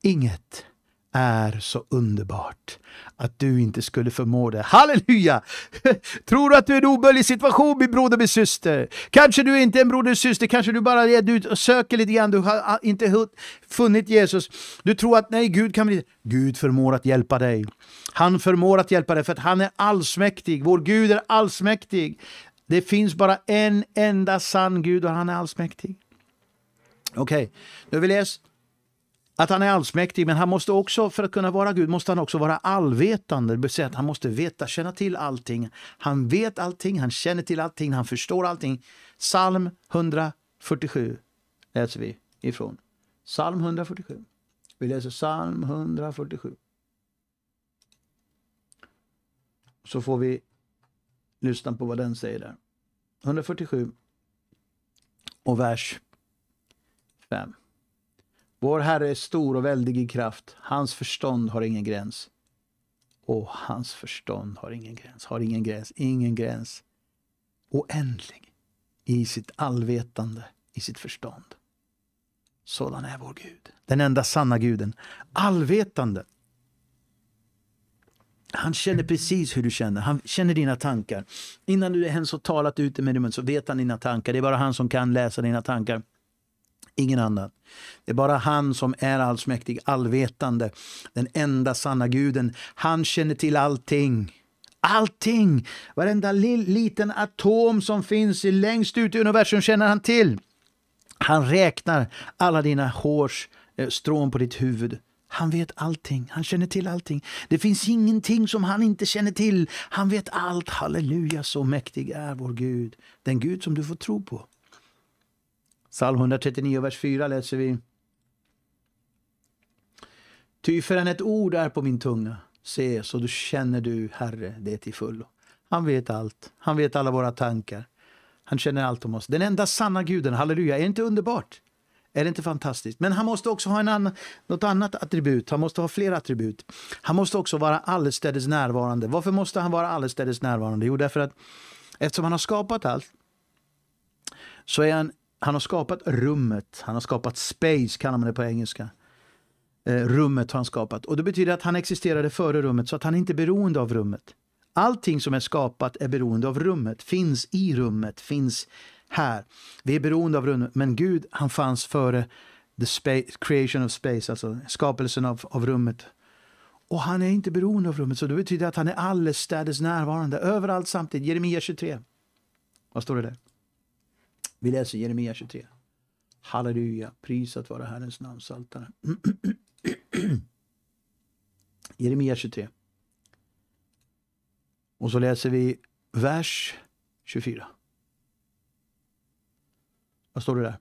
Inget är så underbart att du inte skulle förmå det. Halleluja! Tror du att du är en omöjlig situation, min broder, min syster? Kanske du inte är en broder och syster, kanske du bara är, du söker lite grann, du har ah, inte funnit Jesus. Du tror att nej, Gud kan bli... Gud förmår att hjälpa dig. Han förmår att hjälpa dig för att han är allsmäktig. Vår Gud är allsmäktig. Det finns bara en enda sann Gud och han är allsmäktig. Okej, okay. nu har vi läst att han är allsmäktig, men han måste också, för att kunna vara Gud, måste han också vara allvetande. Det vill säga att han måste veta, känna till allting. Han vet allting, han känner till allting, han förstår allting. Psalm 147 läser vi ifrån. Psalm 147. Vi läser psalm 147. Så får vi lyssna på vad den säger där. 147 och vers 5. Vår Herre är stor och väldig i kraft. Hans förstånd har ingen gräns. Och hans förstånd har ingen gräns, har ingen gräns, ingen gräns. Oändlig i sitt allvetande, i sitt förstånd. Sådan är vår Gud, den enda sanna guden. Allvetande. Han känner precis hur du känner. Han känner dina tankar. Innan du ens har talat ut med din så vet han dina tankar. Det är bara han som kan läsa dina tankar ingen annan. Det är bara han som är allsmäktig, allvetande, den enda sanna guden. Han känner till allting. Allting! Varenda liten atom som finns längst ut i universum känner han till. Han räknar alla dina hårs eh, strån på ditt huvud. Han vet allting. Han känner till allting. Det finns ingenting som han inte känner till. Han vet allt. Halleluja, så mäktig är vår Gud. Den Gud som du får tro på. Psalm 139, vers 4 läser vi. Ty förrän ett ord är på min tunga, se, så du känner du, Herre, det till fullo. Han vet allt. Han vet alla våra tankar. Han känner allt om oss. Den enda sanna guden, halleluja, är det inte underbart? Är det inte fantastiskt? Men han måste också ha en annan, något annat attribut. Han måste ha fler attribut. Han måste också vara allestädes närvarande. Varför måste han vara allestädes närvarande? Jo, därför att eftersom han har skapat allt så är han han har skapat rummet, han har skapat space, kallar man det på engelska. Eh, rummet har han skapat. Och det betyder att han existerade före rummet, så att han inte är beroende av rummet. Allting som är skapat är beroende av rummet, finns i rummet, finns här. Vi är beroende av rummet, men Gud han fanns före the space, creation of space, alltså skapelsen av, av rummet. Och han är inte beroende av rummet, så det betyder att han är allestädes närvarande, överallt samtidigt. Jeremia 23. Vad står det där? Vi läser Jeremia 23. Halleluja, prisat vara Herrens namn, saltare. Jeremia 23. Och så läser vi vers 24. Vad står det där?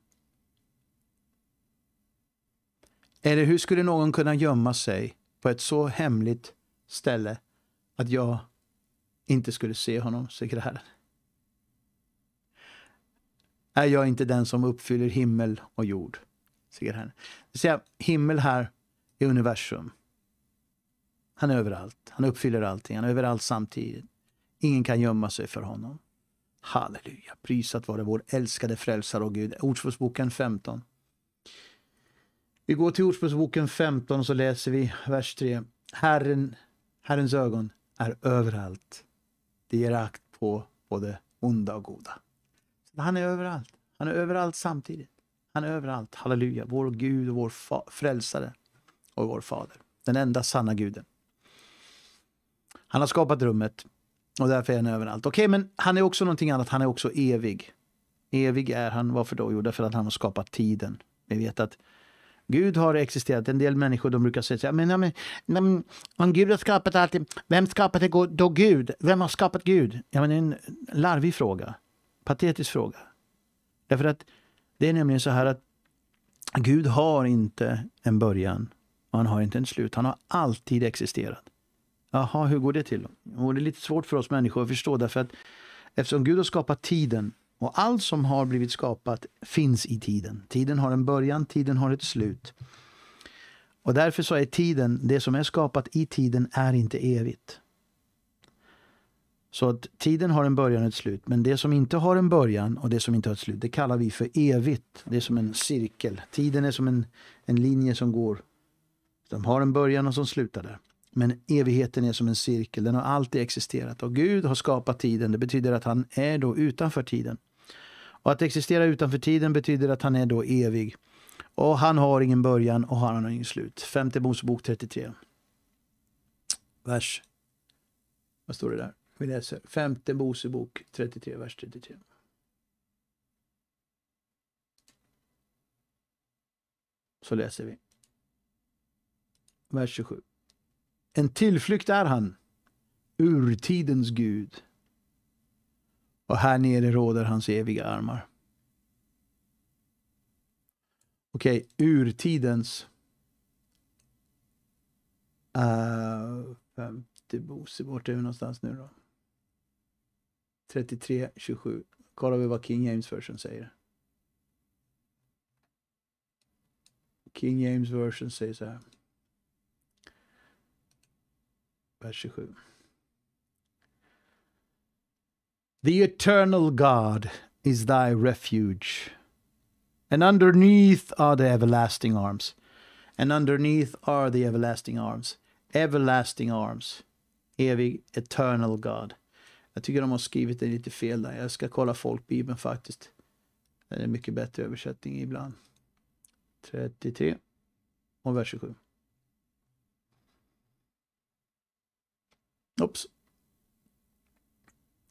Eller hur skulle någon kunna gömma sig på ett så hemligt ställe att jag inte skulle se honom, säger Herren är jag inte den som uppfyller himmel och jord. Ser här. Det säga, himmel här är universum. Han är överallt. Han uppfyller allting. Han är överallt samtidigt. Ingen kan gömma sig för honom. Halleluja. Prisat vare vår älskade frälsare och Gud. Ordspråksboken 15. Vi går till Ordspråksboken 15 och så läser vi vers 3. Herren, Herrens ögon är överallt. Det ger akt på både onda och goda. Han är överallt. Han är överallt samtidigt. Han är överallt. Halleluja, vår Gud och vår frälsare och vår fader. Den enda sanna guden. Han har skapat rummet och därför är han överallt. Okej, okay, men han är också någonting annat. Han är också evig. Evig är han. Varför då? Jo, därför att han har skapat tiden. Vi vet att Gud har existerat. En del människor de brukar säga men, men, men om Gud har skapat allt, vem skapade då Gud? Vem har skapat Gud? Ja, men det är en larvig fråga patetisk fråga. Därför att det är nämligen så här att Gud har inte en början och han har inte en slut. Han har alltid existerat. Jaha, hur går det till? Och det är lite svårt för oss människor att förstå därför att eftersom Gud har skapat tiden och allt som har blivit skapat finns i tiden. Tiden har en början, tiden har ett slut. Och därför så är tiden, det som är skapat i tiden, är inte evigt. Så att tiden har en början och ett slut, men det som inte har en början och det som inte har ett slut, det kallar vi för evigt. Det är som en cirkel. Tiden är som en, en linje som går. De har en början och som slutar där. Men evigheten är som en cirkel, den har alltid existerat. Och Gud har skapat tiden, det betyder att han är då utanför tiden. Och att existera utanför tiden betyder att han är då evig. Och han har ingen början och han har ingen slut. Femte Mosebok 33. Vers... Vad står det där? Vi läser femte Mosebok 33, vers 33. Så läser vi. Vers 27. En tillflykt är han, urtidens Gud. Och här nere råder hans eviga armar. Okej, okay, urtidens... Uh, femte Mosebok, vart är vi någonstans nu då? 33-27. Kollar vi vad King James version säger. King James version säger så här. Vers 27. The eternal God is thy refuge, and underneath are the everlasting arms. And underneath are the everlasting arms. Everlasting arms. Evig, eternal God. Jag tycker de har skrivit det lite fel där. Jag ska kolla folkbibeln faktiskt. Det är en mycket bättre översättning ibland. 33 och vers 27. Oops.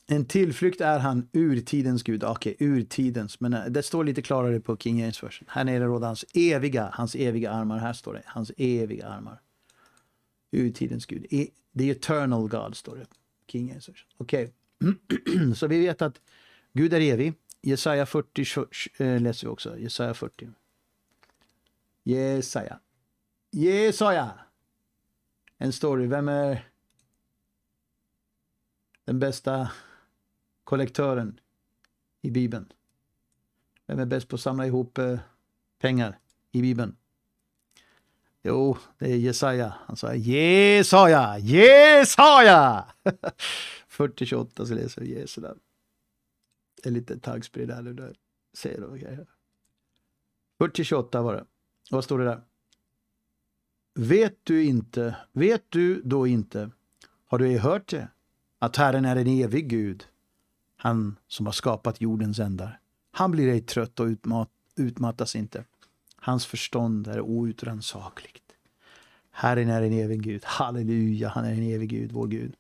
En tillflykt är han, urtidens gud. Ah, okej, okay, urtidens. Men eh, det står lite klarare på King James version. Här nere råder hans eviga, hans eviga armar. Här står det, hans eviga armar. Urtidens gud. E, the eternal God står det. King Jesus. Okej, okay. så vi vet att Gud är evig. Jesaja 40 eh, läser vi också. Jesaja 40. Jesaja. Jesaja! En story. Vem är den bästa kollektören i Bibeln? Vem är bäst på att samla ihop eh, pengar i Bibeln? Jo, det är Jesaja. Han sa Jesaja, Jesaja! 40-28 så läser vi Jesu där. Det är lite taggspray där nu. Där. Ser du grejer. 40-28 var det. Vad står det där? Vet du inte, vet du då inte, har du ej hört det, att Herren är en evig Gud, han som har skapat jordens ändar. Han blir ej trött och utmat, utmattas inte. Hans förstånd är outrannsakligt. Herren är en evig Gud. Halleluja, han är en evig Gud, vår Gud.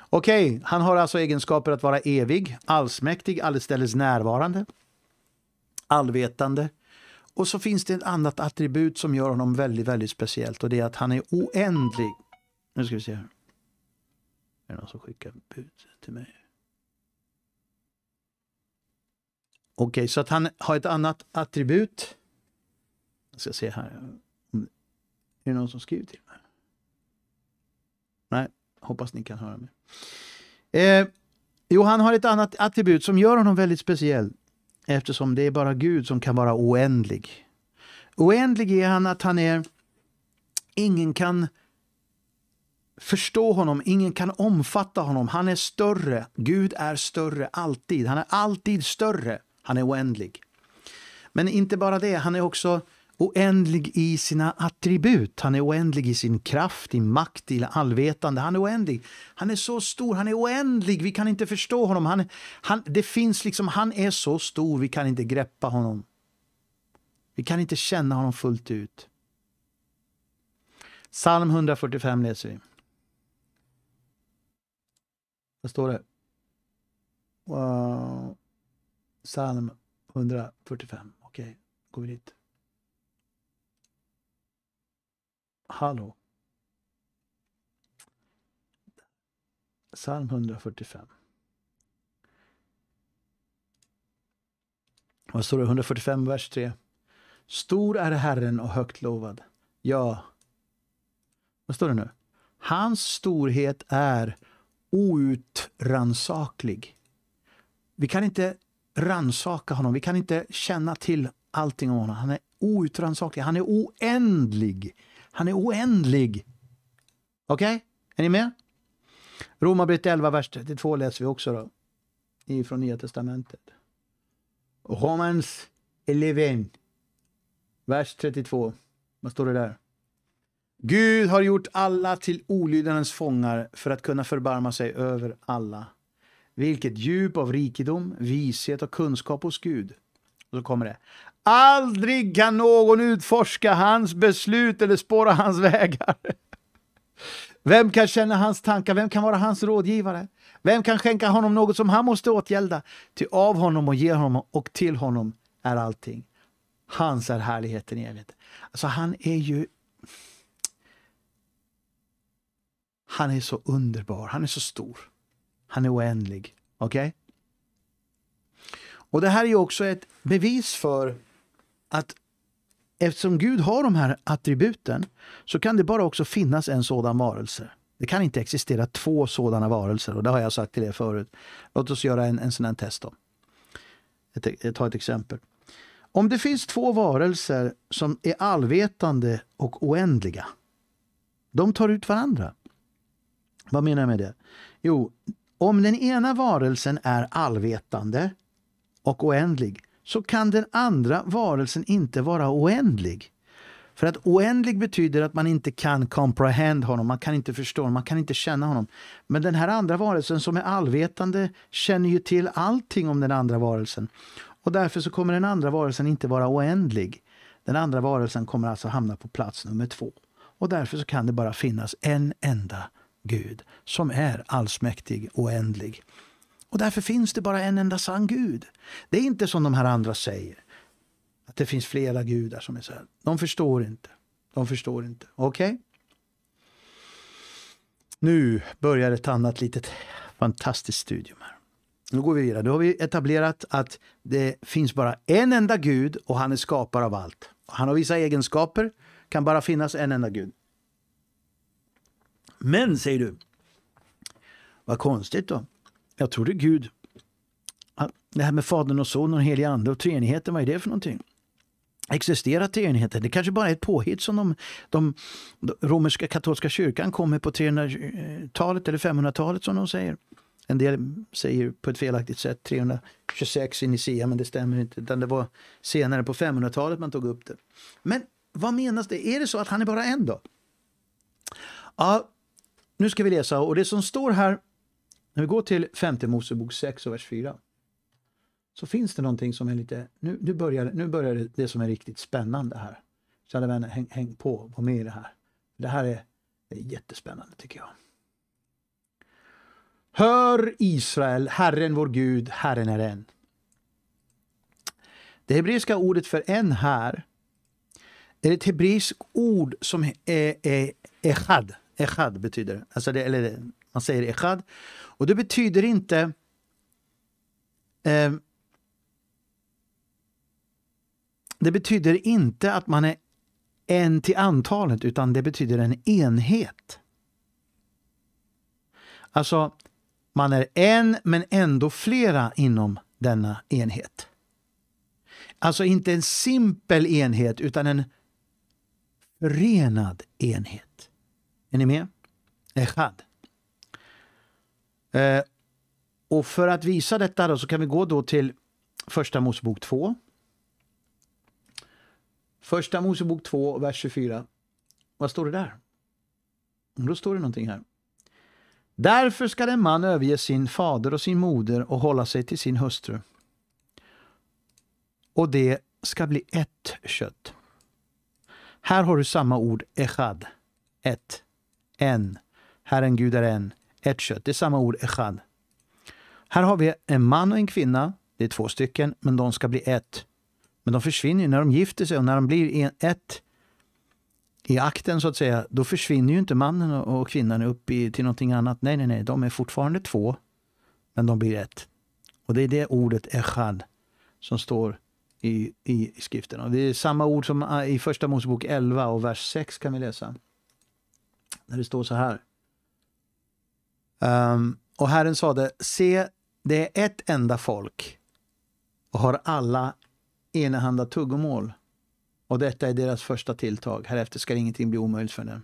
Okej, okay, han har alltså egenskaper att vara evig, allsmäktig, allestädes närvarande, allvetande. Och så finns det ett annat attribut som gör honom väldigt, väldigt speciellt och det är att han är oändlig. Nu ska vi se. Är det någon som skickar bud till mig? Okej, okay, så att han har ett annat attribut ska se här. Mm. Är det någon som skriver till mig? Nej, hoppas ni kan höra mig. Eh, jo, han har ett annat attribut som gör honom väldigt speciell eftersom det är bara Gud som kan vara oändlig. Oändlig är han att han är... Ingen kan förstå honom, ingen kan omfatta honom. Han är större. Gud är större, alltid. Han är alltid större. Han är oändlig. Men inte bara det, han är också oändlig i sina attribut. Han är oändlig i sin kraft, i makt, i allvetande. Han är oändlig. Han är så stor, han är oändlig. Vi kan inte förstå honom. Han, han, det finns liksom, han är så stor, vi kan inte greppa honom. Vi kan inte känna honom fullt ut. Psalm 145 läser vi. Vad står det? Wow. Psalm 145. Okej, okay. går vi dit. Hallå. Psalm 145. Vad står det? 145, vers 3. Stor är Herren och högt lovad. Ja. Vad står det nu? Hans storhet är outrannsaklig. Vi kan inte ransaka honom. Vi kan inte känna till allting om honom. Han är outrannsaklig. Han är oändlig. Han är oändlig. Okej? Okay? Är ni med? Romarbrevet 11, vers 32 läser vi också då. Ifrån Nya Testamentet. Romans 11, vers 32. Vad står det där? Gud har gjort alla till olydnadens fångar för att kunna förbarma sig över alla. Vilket djup av rikedom, vishet och kunskap hos Gud. Och så kommer det. Aldrig kan någon utforska hans beslut eller spåra hans vägar. Vem kan känna hans tankar? Vem kan vara hans rådgivare? Vem kan skänka honom något som han måste åtgälda? Ty av honom och ge honom och till honom är allting. Hans är härligheten i evighet. Alltså han är ju... Han är så underbar, han är så stor. Han är oändlig. Okej? Okay? Och det här är ju också ett bevis för att eftersom Gud har de här attributen så kan det bara också finnas en sådan varelse. Det kan inte existera två sådana varelser och det har jag sagt till er förut. Låt oss göra en, en sån här test då. Ett, ta ett exempel. Om det finns två varelser som är allvetande och oändliga. De tar ut varandra. Vad menar jag med det? Jo, om den ena varelsen är allvetande och oändlig så kan den andra varelsen inte vara oändlig. För att oändlig betyder att man inte kan comprehend honom, man kan inte förstå honom, man kan inte känna honom. Men den här andra varelsen som är allvetande känner ju till allting om den andra varelsen. Och därför så kommer den andra varelsen inte vara oändlig. Den andra varelsen kommer alltså hamna på plats nummer två. Och därför så kan det bara finnas en enda Gud som är allsmäktig, oändlig. Och därför finns det bara en enda sann Gud. Det är inte som de här andra säger. Att det finns flera gudar som är så här. De förstår inte. De förstår inte. Okej? Okay? Nu börjar ett annat litet fantastiskt studium här. Nu går vi vidare. Nu har vi etablerat att det finns bara en enda Gud och han är skapare av allt. Han har vissa egenskaper, kan bara finnas en enda Gud. Men, säger du, vad konstigt då jag trodde Gud, det här med Fadern och Sonen och Helige Ande och treenigheten, vad är det för någonting? Existerar treenigheten? Det kanske bara är ett påhitt som de, de, de romerska katolska kyrkan kom med på 300-talet eller 500-talet som de säger. En del säger på ett felaktigt sätt 326 i Nicaea, men det stämmer inte. Utan det var senare på 500-talet man tog upp det. Men vad menas det? Är det så att han är bara en då? Ja, nu ska vi läsa och det som står här när vi går till 5 Mosebok 6 och vers 4 så finns det någonting som är lite, nu, nu, börjar, nu börjar det, som är riktigt spännande här. Kära vänner, häng, häng på, var med i det här. Det här är, det är jättespännande tycker jag. Hör Israel, Herren vår Gud, Herren är en. Det hebreiska ordet för en här är ett hebreiskt ord som är, är, echad. Echad betyder alltså det, eller man säger echad. Och det betyder inte eh, det betyder inte att man är en till antalet, utan det betyder en enhet. Alltså, man är en, men ändå flera inom denna enhet. Alltså inte en simpel enhet, utan en renad enhet. Är ni med? Echad. Eh, och för att visa detta då, så kan vi gå då till Första Mosebok 2. Första Mosebok 2, vers 24. Vad står det där? Mm, då står det någonting här. Därför skall en man överge sin fader och sin moder och hålla sig till sin hustru. Och det ska bli ett kött. Här har du samma ord, echad, ett, en. Herren Gud är en ett kött. Det är samma ord, echad. Här har vi en man och en kvinna. Det är två stycken, men de ska bli ett. Men de försvinner ju när de gifter sig och när de blir ett i akten så att säga, då försvinner ju inte mannen och kvinnan upp i, till någonting annat. Nej, nej, nej, de är fortfarande två, men de blir ett. Och det är det ordet echad som står i, i skriften. Och det är samma ord som ah, i Första Mosebok 11 och vers 6 kan vi läsa. Där det står så här. Um, och Herren sade, se, det är ett enda folk och har alla enahanda tuggomål. Och detta är deras första tilltag. Härefter ska ingenting bli omöjligt för dem.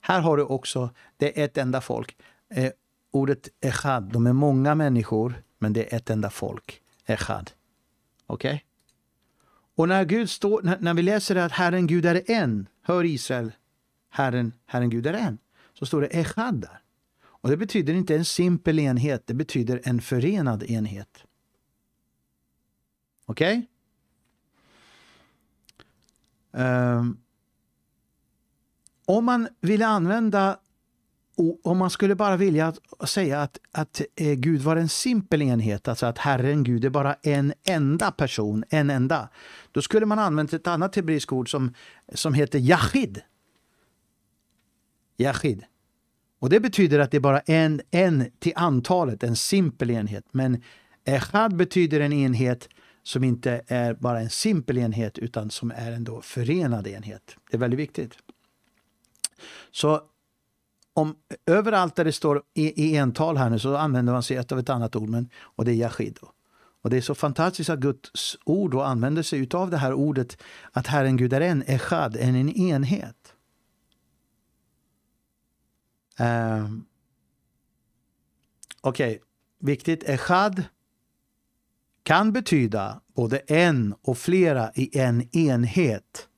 Här har du också, det är ett enda folk. Eh, ordet echad, de är många människor, men det är ett enda folk. Echad. Okej? Okay? Och när, Gud står, när, när vi läser att Herren Gud är en, hör Israel, Herren, Herren Gud är en, så står det echad där. Och det betyder inte en simpel enhet, det betyder en förenad enhet. Okej? Okay? Um, ehm, om man ville använda, om man skulle bara vilja säga att, att eh, Gud var en simpel enhet, alltså att Herren Gud är bara en enda person, en enda, då skulle man använt ett annat hebreiskt ord som, som heter Yahid. Yahid. Och det betyder att det är bara en, en till antalet, en simpel enhet. Men echad betyder en enhet som inte är bara en simpel enhet utan som är en förenad enhet. Det är väldigt viktigt. Så om, överallt där det står i, i ental här nu så använder man sig av ett annat ord, men, och det är yashid. Och det är så fantastiskt att Guds ord och använder sig av det här ordet att Herren Gud är en, echad, en, en enhet. Ehm, okej, okay. viktigt. Echad kan betyda både en och flera i en enhet.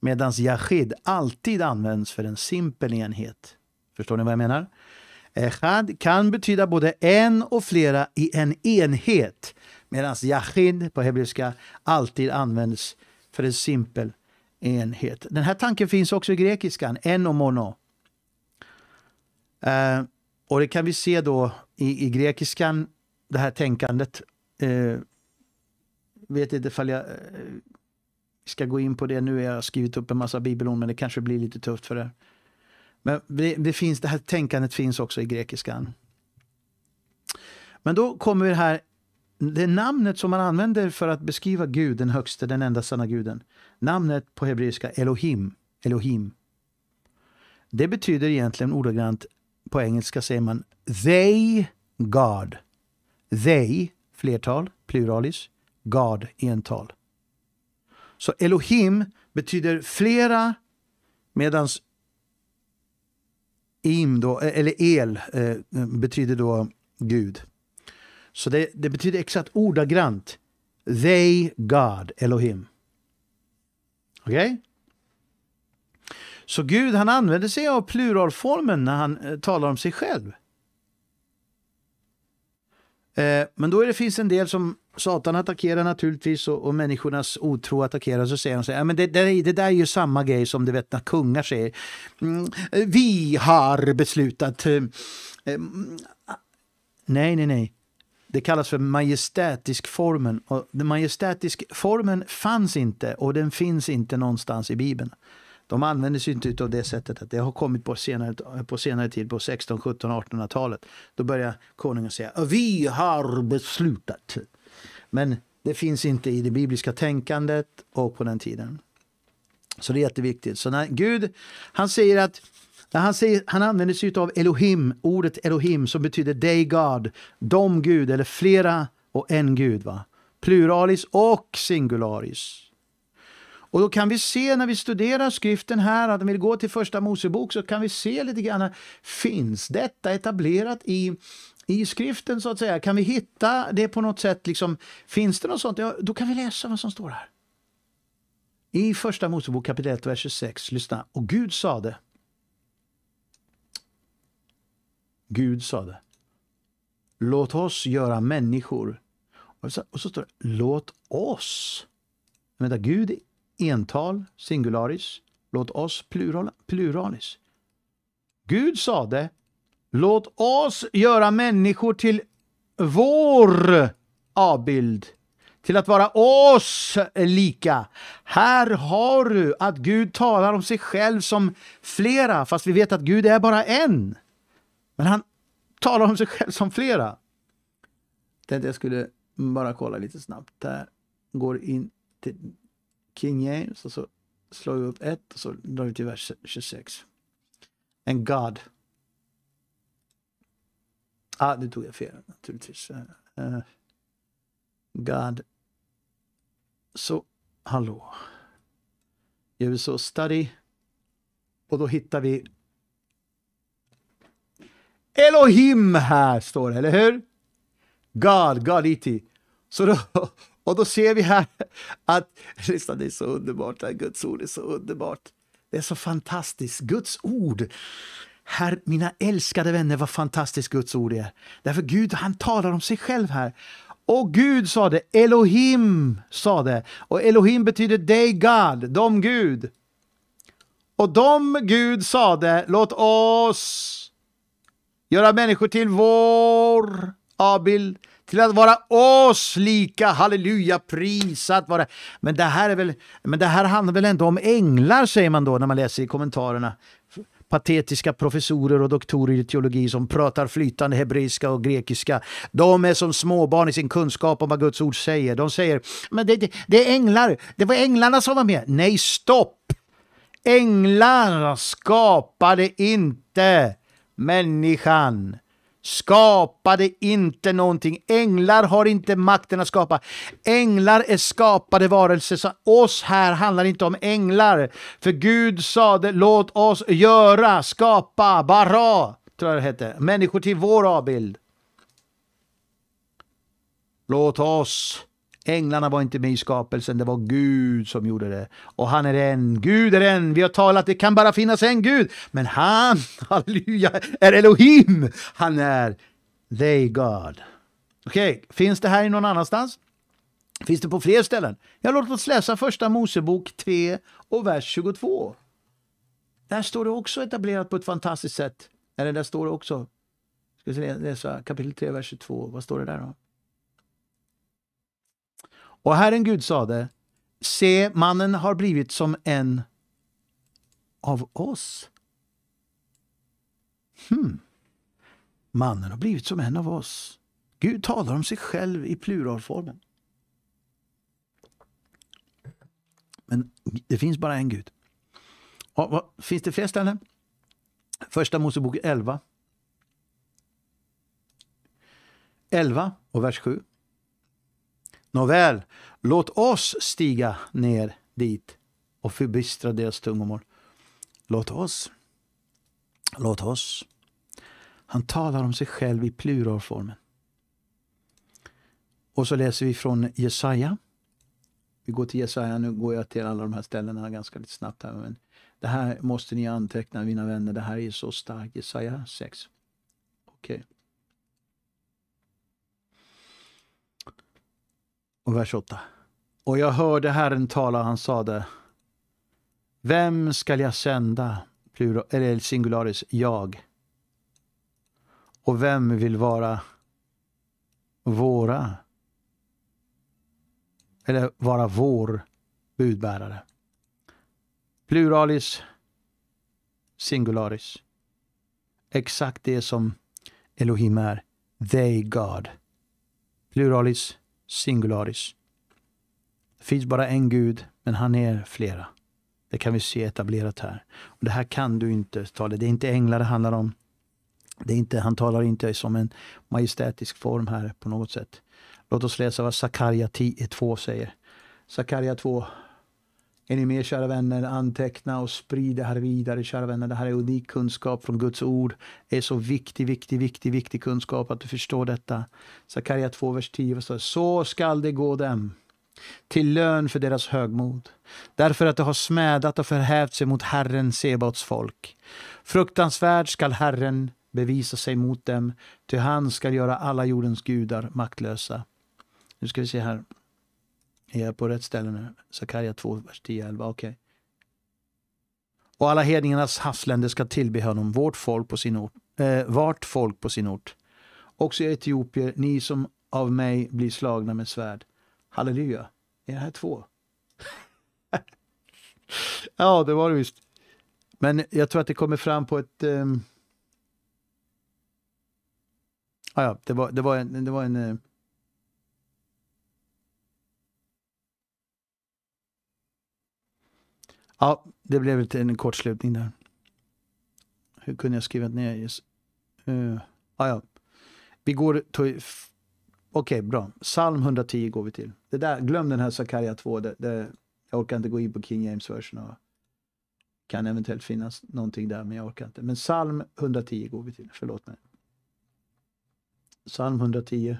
Medan Yachid alltid används för en simpel enhet. Förstår ni vad jag menar? Echad eh, kan betyda både en och flera i en enhet. Medan Yachid på hebreiska alltid används för en simpel enhet. Den här tanken finns också i grekiskan, en och mono. Eh, och det kan vi se då i, i grekiskan, det här tänkandet. Eh, vet inte ifall jag eh, ska gå in på det nu, jag har skrivit upp en massa bibelord, men det kanske blir lite tufft för det. Men det, det, finns, det här tänkandet finns också i grekiskan. Men då kommer det här, det namnet som man använder för att beskriva Gud, den högste, den enda sanna guden. Namnet på hebreiska, Elohim, Elohim. Det betyder egentligen ordagrant på engelska säger man they God. They, flertal, pluralis, God, ental. Så Elohim betyder flera medan im då, eller el eh, betyder då Gud. Så det, det, betyder exakt ordagrant they God Elohim. Okej? Okay? Så Gud han använder sig av pluralformen när han eh, talar om sig själv. Eh, men då är det finns en del som Satan attackerar naturligtvis och, och människornas otro attackerar. Så säger han så här, men det, det, det, där är ju samma grej som du vet när kungar säger. Mm, vi har beslutat. Eh, mm, nej, nej, nej. Det kallas för majestätisk formen. Och den majestätisk formen fanns inte och den finns inte någonstans i Bibeln de använder sig inte av det sättet att det har kommit på senare, på senare tid, på 16, 17, 1800-talet. Då börjar konungen säga vi har beslutat. Men det finns inte i det bibliska tänkandet och på den tiden. Så det är jätteviktigt. Så när Gud, han säger att när han, säger, han använder sig av Elohim, ordet Elohim som betyder day God, de Gud eller flera och en Gud. va? Pluralis och singularis. Och då kan vi se när vi studerar skriften här, att om vi går till första Mosebok så kan vi se lite grann, finns detta etablerat i i skriften så att säga, kan vi hitta det på något sätt, liksom, finns det något sånt, ja, då kan vi läsa vad som står här. I första Mosebok kapitel 1, vers 26, lyssna, och Gud sade, Gud sade, låt oss göra människor. Och så, och så står det, låt oss. Vänta, Gud ental, singularis. Låt oss plural, pluralis. Gud sade, låt oss göra människor till vår avbild, till att vara oss lika. Här har du att Gud talar om sig själv som flera, fast vi vet att Gud är bara en. Men han talar om sig själv som flera. Tänkte jag skulle bara kolla lite snabbt. Där går in till King James och så slår vi upp 1 och så drar vi till vers 26. And God. Ah, nu tog jag fel naturligtvis. Uh, God. Så, hallå. Gör vi så, study. Och då hittar vi Elohim här, står det, eller hur? God, God-ity. E så då och då ser vi här att, lyssna det är så underbart, Guds ord är så underbart. Det är så fantastiskt, Guds ord. Herr, mina älskade vänner, vad fantastiskt Guds ord är. Därför Gud, han talar om sig själv här. Och Gud sade, Elohim sade, och Elohim betyder dig God, de Gud. Och de Gud sade, låt oss göra människor till vår Abil till att vara oss lika. Halleluja, prisat vara. Men det här, är väl, men det här handlar väl ändå om änglar, säger man då när man läser i kommentarerna. Patetiska professorer och doktorer i teologi som pratar flytande hebreiska och grekiska. De är som småbarn i sin kunskap om vad Guds ord säger. De säger, men det, det, det är änglar, det var änglarna som var med. Nej, stopp! Änglar skapade inte människan skapade inte någonting. Änglar har inte makten att skapa. Änglar är skapade varelser. Så oss här handlar inte om änglar. För Gud sade låt oss göra, skapa, bara, tror jag det hette. Människor till vår avbild. Låt oss Änglarna var inte med i skapelsen, det var Gud som gjorde det. Och han är en, Gud är en, vi har talat, det kan bara finnas en Gud. Men han, halleluja, är Elohim! Han är they God. Okej, okay. finns det här i någon annanstans? Finns det på fler ställen? Ja, låt oss läsa första Mosebok 3 och vers 22. Där står det också etablerat på ett fantastiskt sätt. Eller där står det också, ska vi läsa kapitel 3, vers 22. Vad står det där då? Och Herren Gud sade, se, mannen har blivit som en av oss. Hmm. Mannen har blivit som en av oss. Gud talar om sig själv i pluralformen. Men det finns bara en Gud. Och, vad, finns det fler ställen? Första Mosebok 11. 11 och vers 7. Nåväl, låt oss stiga ner dit och förbistra deras tungomål. Låt oss. Låt oss. Han talar om sig själv i pluralformen. Och så läser vi från Jesaja. Vi går till Jesaja, nu går jag till alla de här ställena ganska lite snabbt. Här, men det här måste ni anteckna mina vänner, det här är så starkt. Jesaja 6. Okej. Okay. och vers 8. Och jag hörde Herren tala och han sade Vem skall jag sända? Plural, eller singularis, jag. Och vem vill vara våra? Eller vara vår budbärare? Pluralis, singularis. Exakt det som Elohim är. They God. Pluralis, singularis. Det finns bara en gud, men han är flera. Det kan vi se etablerat här. Och det här kan du inte tala. Det är inte änglar det handlar om. Det är inte, han talar inte som en majestätisk form här på något sätt. Låt oss läsa vad Sakarja 2 säger. Sakarja 2, är ni med kära vänner? Anteckna och sprid det här vidare kära vänner. Det här är unik kunskap från Guds ord. Det är så viktig, viktig, viktig, viktig kunskap att du förstår detta. Sakarja 2, vers 10. Står, så skall det gå dem till lön för deras högmod, därför att de har smädat och förhävt sig mot Herren Sebaots folk. Fruktansvärt skall Herren bevisa sig mot dem, ty han skall göra alla jordens gudar maktlösa. Nu ska vi se här. Är jag på rätt ställe nu? Sakarja 2, vers 10, 11. Okej. Okay. Och alla hedningarnas havsländer ska tillbe honom, vårt folk på sin ort, eh, vart folk på sin ort. Också i Etiopien, ni som av mig blir slagna med svärd. Halleluja. Är det här två? ja, det var det visst. Men jag tror att det kommer fram på ett... Eh... Ah, ja, det var, det var en... Det var en eh... Ja, det blev lite en kortslutning där. Hur kunde jag skriva ner just... Uh, ah, ja. Vi går till... Okej, okay, bra. Psalm 110 går vi till. Det där, glöm den här Sakarja 2. Det, det, jag orkar inte gå in på King James version. Det kan eventuellt finnas någonting där, men jag orkar inte. Men psalm 110 går vi till. Förlåt mig. Psalm 110.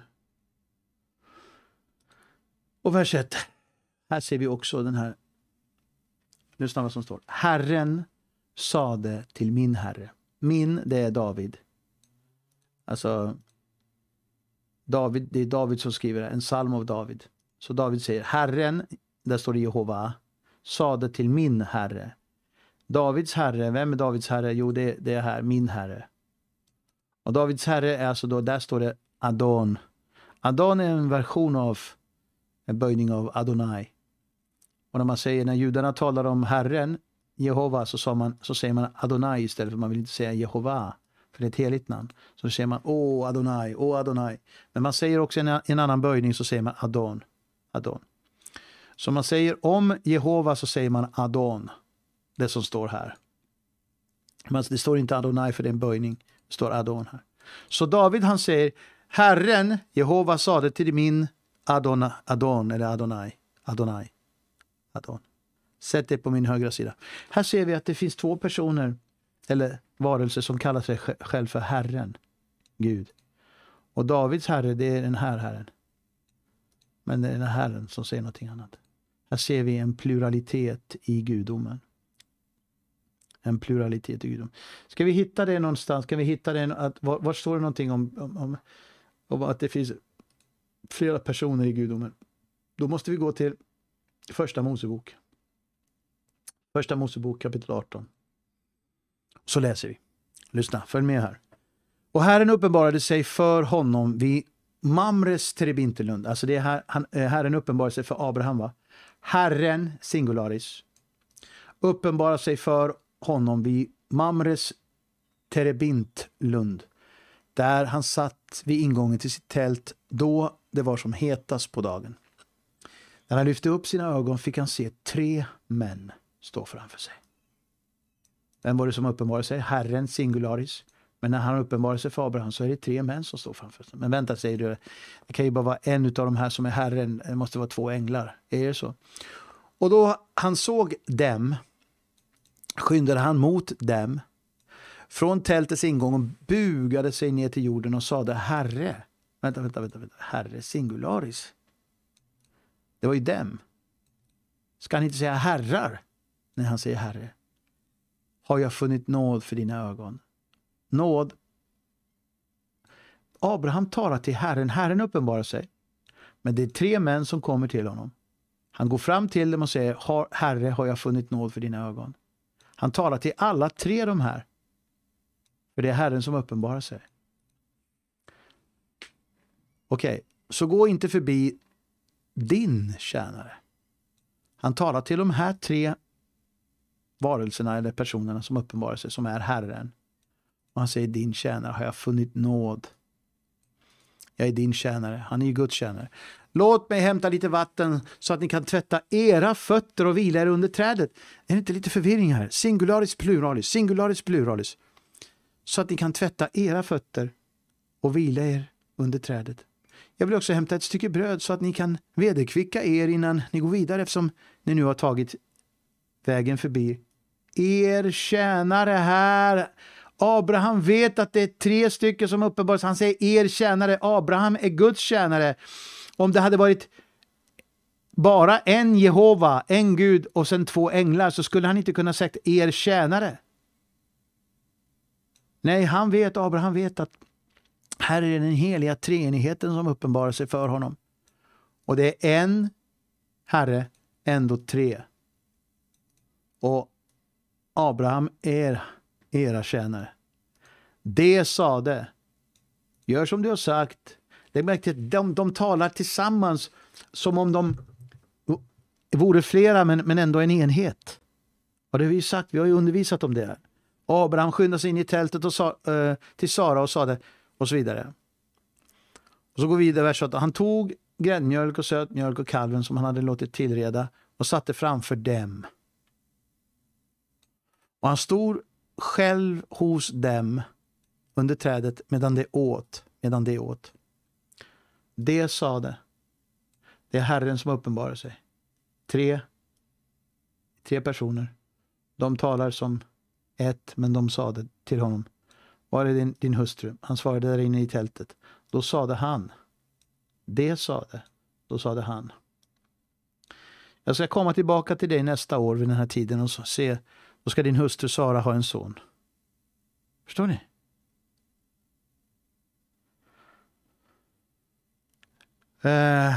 Och vers 1. Här ser vi också den här Lyssna vad som står. Herren sade till min herre. Min, det är David. Alltså, David, det är David som skriver en psalm av David. Så David säger, Herren, där står det Jehova, sade till min herre. Davids herre, vem är Davids herre? Jo, det, det är här, min herre. Och Davids herre är alltså då, där står det Adon. Adon är en version av en böjning av Adonai. Och när man säger, när judarna talar om Herren, Jehova, så, sa man, så säger man Adonai istället för man vill inte säga Jehova, för det är ett heligt namn. Så säger man Åh Adonai, Åh Adonai. Men man säger också i en, annan böjning så säger man Adon, Adon. Så man säger om Jehova så säger man Adon, det som står här. Men det står inte Adonai för det är en böjning, det står Adon här. Så David han säger Herren, Jehova sade till min Adon, Adon eller Adonai, Adonai hade Sätt dig på min högra sida. Här ser vi att det finns två personer, eller varelser, som kallar sig själv för Herren, Gud. Och Davids herre, det är den här Herren. Men det är den här Herren som säger någonting annat. Här ser vi en pluralitet i gudomen. En pluralitet i gudomen. Ska vi hitta det någonstans? Ska vi hitta det? Att, var, var står det någonting om, om, om, om att det finns flera personer i gudomen? Då måste vi gå till Första Mosebok. Första Mosebok kapitel 18. Så läser vi. Lyssna, följ med här. Och Herren uppenbarade sig för honom vid Mamres terebintelund. Alltså det är här, han, eh, Herren uppenbarade sig för Abraham. va? Herren, singularis, uppenbarade sig för honom vid Mamres terebintlund där han satt vid ingången till sitt tält då det var som hetast på dagen. När han lyfte upp sina ögon fick han se tre män stå framför sig. Vem var det som uppenbarade sig? Herren singularis. Men när han uppenbarar sig för Abraham så är det tre män som står framför sig. Men vänta, säger du, det kan ju bara vara en av de här som är Herren, det måste vara två änglar. Är det så? Och då han såg dem skyndade han mot dem från tältets ingång och bugade sig ner till jorden och sade Herre. Vänta, vänta, vänta, vänta. Herre singularis. Det var ju dem. Ska han inte säga herrar när han säger herre? Har jag funnit nåd för dina ögon? Nåd. Abraham talar till Herren. Herren uppenbarar sig. Men det är tre män som kommer till honom. Han går fram till dem och säger Herre, har jag funnit nåd för dina ögon? Han talar till alla tre de här. För det är Herren som uppenbarar sig. Okej, okay. så gå inte förbi din tjänare. Han talar till de här tre varelserna eller personerna som uppenbarar sig, som är Herren. Och han säger din tjänare har jag funnit nåd. Jag är din tjänare, han är ju Guds tjänare. Låt mig hämta lite vatten så att ni kan tvätta era fötter och vila er under trädet. Är det inte lite förvirring här? Singularis pluralis, singularis pluralis. Så att ni kan tvätta era fötter och vila er under trädet. Jag vill också hämta ett stycke bröd så att ni kan vederkvicka er innan ni går vidare eftersom ni nu har tagit vägen förbi er tjänare här. Abraham vet att det är tre stycken som uppenbaras. Han säger er tjänare. Abraham är Guds tjänare. Om det hade varit bara en Jehova, en Gud och sen två änglar så skulle han inte kunna sagt er tjänare. Nej, han vet, Abraham vet att här är den heliga treenigheten som uppenbarar sig för honom. Och det är en Herre, ändå tre. Och Abraham är era tjänare. Det sade, gör som du har sagt. de, de talar tillsammans som om de vore flera men, men ändå en enhet. Och det har vi sagt, vi har ju undervisat om det. Abraham skyndade sig in i tältet och sa, eh, till Sara och sade och så vidare. Och så går vi vidare så att han tog gräddmjölk och sötmjölk och kalven som han hade låtit tillreda och satte framför dem. Och han stod själv hos dem under trädet medan det åt, medan det åt. Det sade, det är Herren som uppenbarar sig. Tre, tre personer. De talar som ett, men de sade till honom, var är din, din hustru? Han svarade där inne i tältet. Då sade han. Det sade. Då sade han. Jag ska komma tillbaka till dig nästa år vid den här tiden och se, då ska din hustru Sara ha en son. Förstår ni? Uh,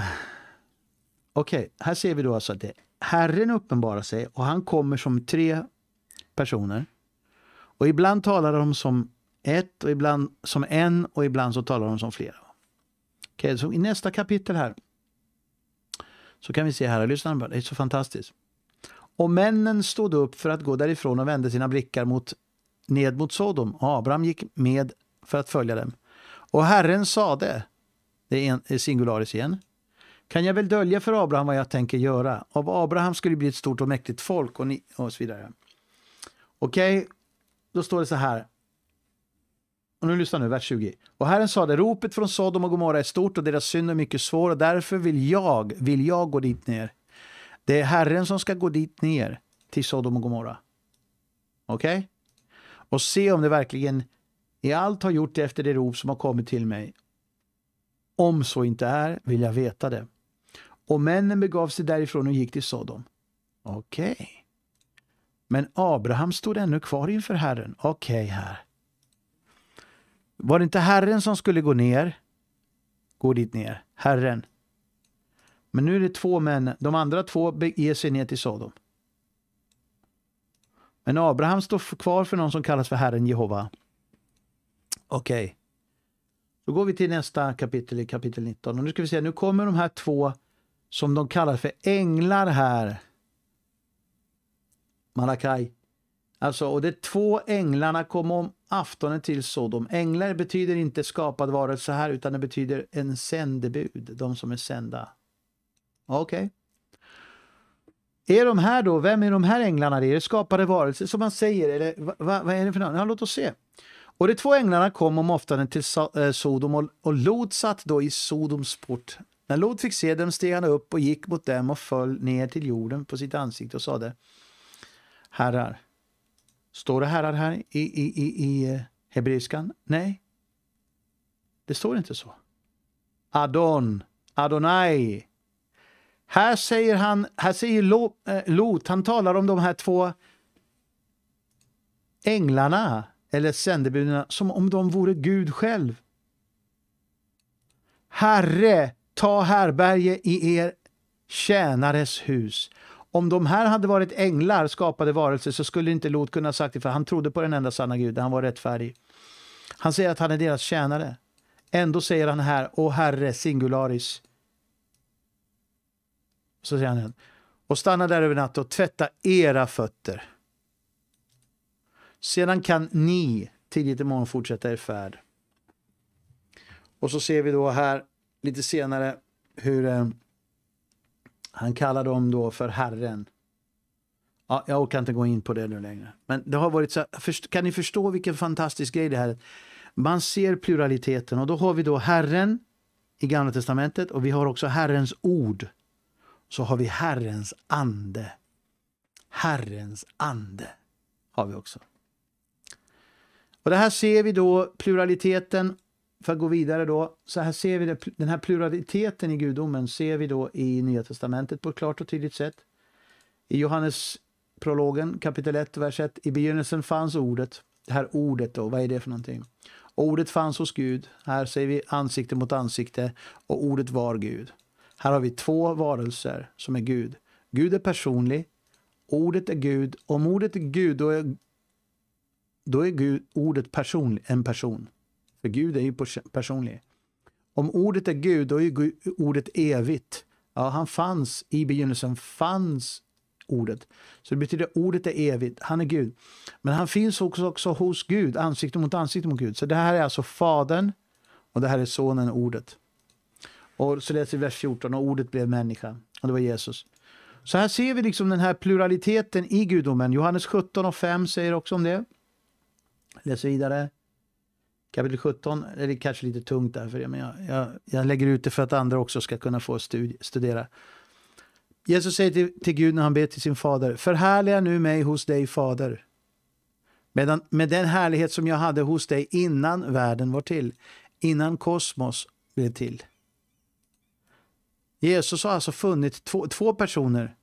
Okej, okay. här ser vi då alltså att det, Herren uppenbarar sig och han kommer som tre personer. Och ibland talar de som ett och ibland som en och ibland så talar de som flera. Okay, så I nästa kapitel här så kan vi se här, lyssna, det är så fantastiskt. Och männen stod upp för att gå därifrån och vände sina blickar mot, ned mot Sodom. Abraham gick med för att följa dem. Och Herren sade, det är, är singularis igen, kan jag väl dölja för Abraham vad jag tänker göra? Av Abraham skulle bli ett stort och mäktigt folk och, ni, och så vidare. Okej, okay, då står det så här och nu lyssnar nu, vers 20. Och Herren sade, ropet från Sodom och Gomorra är stort och deras synd är mycket svår och därför vill jag, vill jag gå dit ner. Det är Herren som ska gå dit ner till Sodom och Gomorra. Okej? Okay? Och se om det verkligen i allt har gjort det efter det rop som har kommit till mig. Om så inte är vill jag veta det. Och männen begav sig därifrån och gick till Sodom. Okej. Okay. Men Abraham stod ännu kvar inför Herren. Okej, okay, här. Var det inte Herren som skulle gå ner? Gå dit ner, Herren. Men nu är det två män, de andra två beger sig ner till Sodom. Men Abraham står kvar för någon som kallas för Herren Jehova. Okej. Okay. Då går vi till nästa kapitel i kapitel 19. Och nu ska vi se, nu kommer de här två som de kallar för änglar här. Malakai Alltså, och de två änglarna kom om aftonen till Sodom. Änglar betyder inte skapad varelse här, utan det betyder en sändebud, de som är sända. Okej. Okay. Är de här då, vem är de här änglarna? är det skapade varelser som man säger? Eller vad, vad är det för något? Ja, låt oss se. Och de två änglarna kom om aftonen till eh, Sodom och, och Lot satt då i Sodoms port. När Lot fick se dem steg han upp och gick mot dem och föll ner till jorden på sitt ansikte och sade Herrar, Står det herrar här i, i, i, i eh, hebreiskan? Nej, det står inte så. Adon, Adonai. Här säger, han, här säger eh, Lot, han talar om de här två änglarna eller sändebuden som om de vore Gud själv. Herre, ta härberge i er tjänares hus om de här hade varit änglar, skapade varelser, så skulle inte Lot kunna ha sagt det, för han trodde på den enda sanna guden, han var rättfärdig. Han säger att han är deras tjänare. Ändå säger han här, Å Herre singularis. Så säger han, och stanna där över natten och tvätta era fötter. Sedan kan ni tidigt imorgon fortsätta er färd. Och så ser vi då här lite senare hur eh, han kallar dem då för Herren. Ja, jag orkar inte gå in på det nu längre. Men det har varit så, kan ni förstå vilken fantastisk grej det här är? Man ser pluraliteten och då har vi då Herren i Gamla Testamentet och vi har också Herrens ord. Så har vi Herrens ande. Herrens ande har vi också. Och det här ser vi då pluraliteten för att gå vidare då, så här ser vi det, den här pluraliteten i gudomen ser vi då i Nya Testamentet på ett klart och tydligt sätt. I Johannes prologen kapitel 1, vers 1. I begynnelsen fanns ordet. Det här ordet då, vad är det för någonting? Ordet fanns hos Gud. Här ser vi ansikte mot ansikte och ordet var Gud. Här har vi två varelser som är Gud. Gud är personlig, ordet är Gud. Om ordet är Gud, då är, då är Gud, ordet personlig, en person. För Gud är ju personlig. Om ordet är Gud, då är Gud, ordet evigt. Ja, han fanns, i begynnelsen fanns ordet. Så det betyder ordet är evigt, han är Gud. Men han finns också, också hos Gud, ansikte mot ansikte mot Gud. Så det här är alltså Fadern och det här är Sonen, ordet. Och så läser vi vers 14, och ordet blev människa, och det var Jesus. Så här ser vi liksom den här pluraliteten i gudomen. Johannes 17 och 5 säger också om det. Läs vidare. Kapitel 17 är det kanske lite tungt där för er, men jag, jag, jag lägger ut det för att andra också ska kunna få studi- studera. Jesus säger till, till Gud när han ber till sin fader, förhärliga nu mig hos dig fader. Medan, med den härlighet som jag hade hos dig innan världen var till, innan kosmos blev till. Jesus har alltså funnit två, två personer,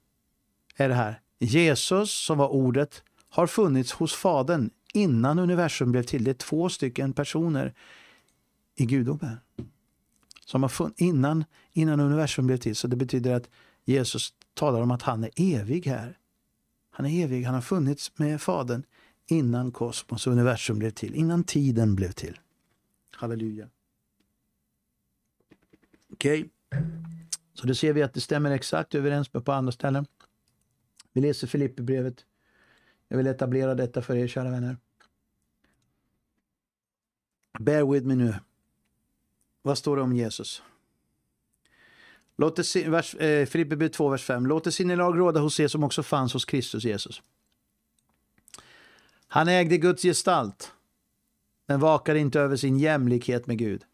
är det här. Jesus som var ordet har funnits hos Fadern innan universum blev till. Det är två stycken personer i gudomen. Som har innan, innan universum blev till. Så det betyder att Jesus talar om att han är evig här. Han är evig, han har funnits med Fadern innan kosmos och universum blev till, innan tiden blev till. Halleluja. Okej, okay. så då ser vi att det stämmer exakt överens med på andra ställen. Vi läser Filipperbrevet jag vill etablera detta för er kära vänner. Bear with me nu. Vad står det om Jesus? Låt eh, Filipper 2, vers 5. Låt det sinnelag råda hos er som också fanns hos Kristus Jesus. Han ägde Guds gestalt, men vakade inte över sin jämlikhet med Gud.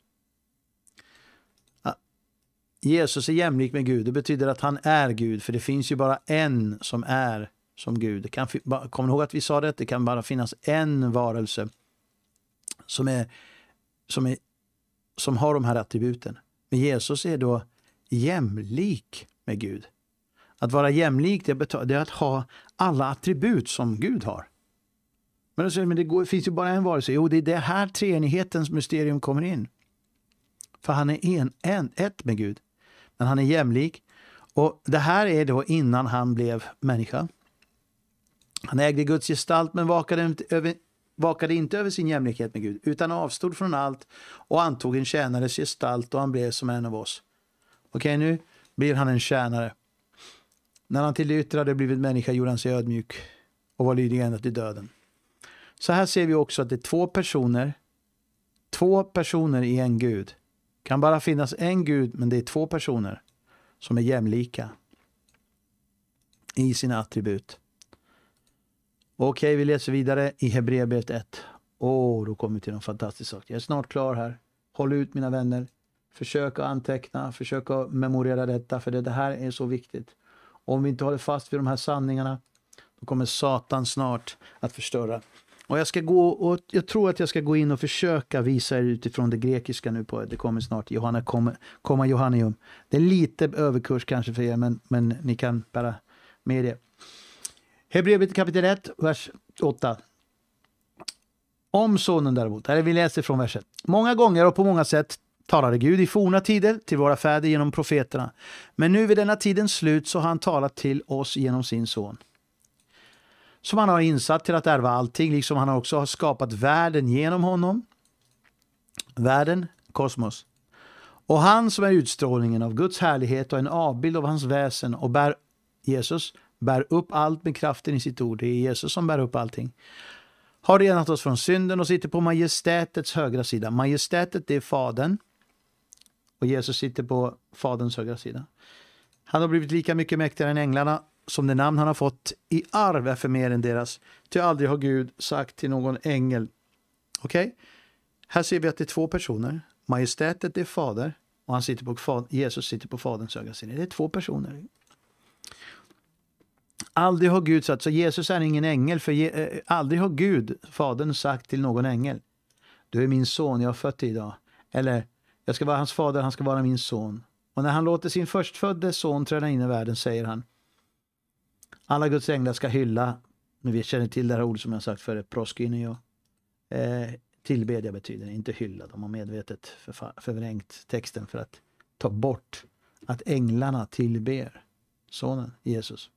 Ah, Jesus är jämlik med Gud. Det betyder att han är Gud, för det finns ju bara en som är som Gud. Det kan, kom ihåg att vi sa det, det kan bara finnas en varelse som, är, som, är, som har de här attributen. Men Jesus är då jämlik med Gud. Att vara jämlik det är att ha alla attribut som Gud har. Men, alltså, men det går, finns ju bara en varelse. Jo, det är det här treenighetens mysterium kommer in. För han är en, en, ett med Gud. Men han är jämlik. Och det här är då innan han blev människa. Han ägde Guds gestalt men vakade över, vakade inte över sin jämlikhet med Gud, utan avstod från allt och antog en tjänares gestalt och han blev som en av oss. Okej, nu blir han en tjänare. När han till det yttre hade blivit människa gjorde han sig ödmjuk och var lydig ända till döden. Så här ser vi också att det är två personer, två personer i en Gud. kan bara finnas en Gud, men det är två personer som är jämlika i sina attribut. Okej, okay, vi läser vidare i Hebreerbrevet 1. Åh, oh, då kommer vi till någon fantastisk sak. Jag är snart klar här. Håll ut mina vänner. Försök att anteckna, försök att memorera detta, för det, det här är så viktigt. Om vi inte håller fast vid de här sanningarna, då kommer Satan snart att förstöra. Och jag, ska gå, och jag tror att jag ska gå in och försöka visa er utifrån det grekiska nu. på Det kommer snart, Johanna, komma, komma Johannium. Det är lite överkurs kanske för er, men, men ni kan bära med det. Hebreerbrevet kapitel 1, vers 8. Om sonen däremot, här vi läser från versen. Många gånger och på många sätt talade Gud i forna tider till våra fäder genom profeterna. Men nu vid denna tidens slut så har han talat till oss genom sin son. Som han har insatt till att ärva allting, liksom han också har skapat världen genom honom. Världen, kosmos. Och han som är utstrålningen av Guds härlighet och en avbild av hans väsen och bär Jesus, bär upp allt med kraften i sitt ord. Det är Jesus som bär upp allting. Har renat oss från synden och sitter på majestätets högra sida. Majestätet, det är Fadern. Och Jesus sitter på Faderns högra sida. Han har blivit lika mycket mäktigare än änglarna som det namn han har fått i arv är för mer än deras. Ty aldrig har Gud sagt till någon ängel. Okej, okay? här ser vi att det är två personer. Majestätet är fader och han sitter på, Jesus sitter på faderns högra sida. Det är två personer. Aldrig har Gud sagt, så Jesus är ingen ängel, för eh, aldrig har Gud, Fadern, sagt till någon ängel. Du är min son, jag har fött dig idag. Eller, jag ska vara hans fader, han ska vara min son. Och när han låter sin förstfödde son träda in i världen säger han, alla Guds änglar ska hylla, nu vi känner till det här ordet som jag sagt förut, proskynio. Eh, tillbedja betyder inte hylla, de har medvetet förvrängt texten för att ta bort att änglarna tillber sonen Jesus.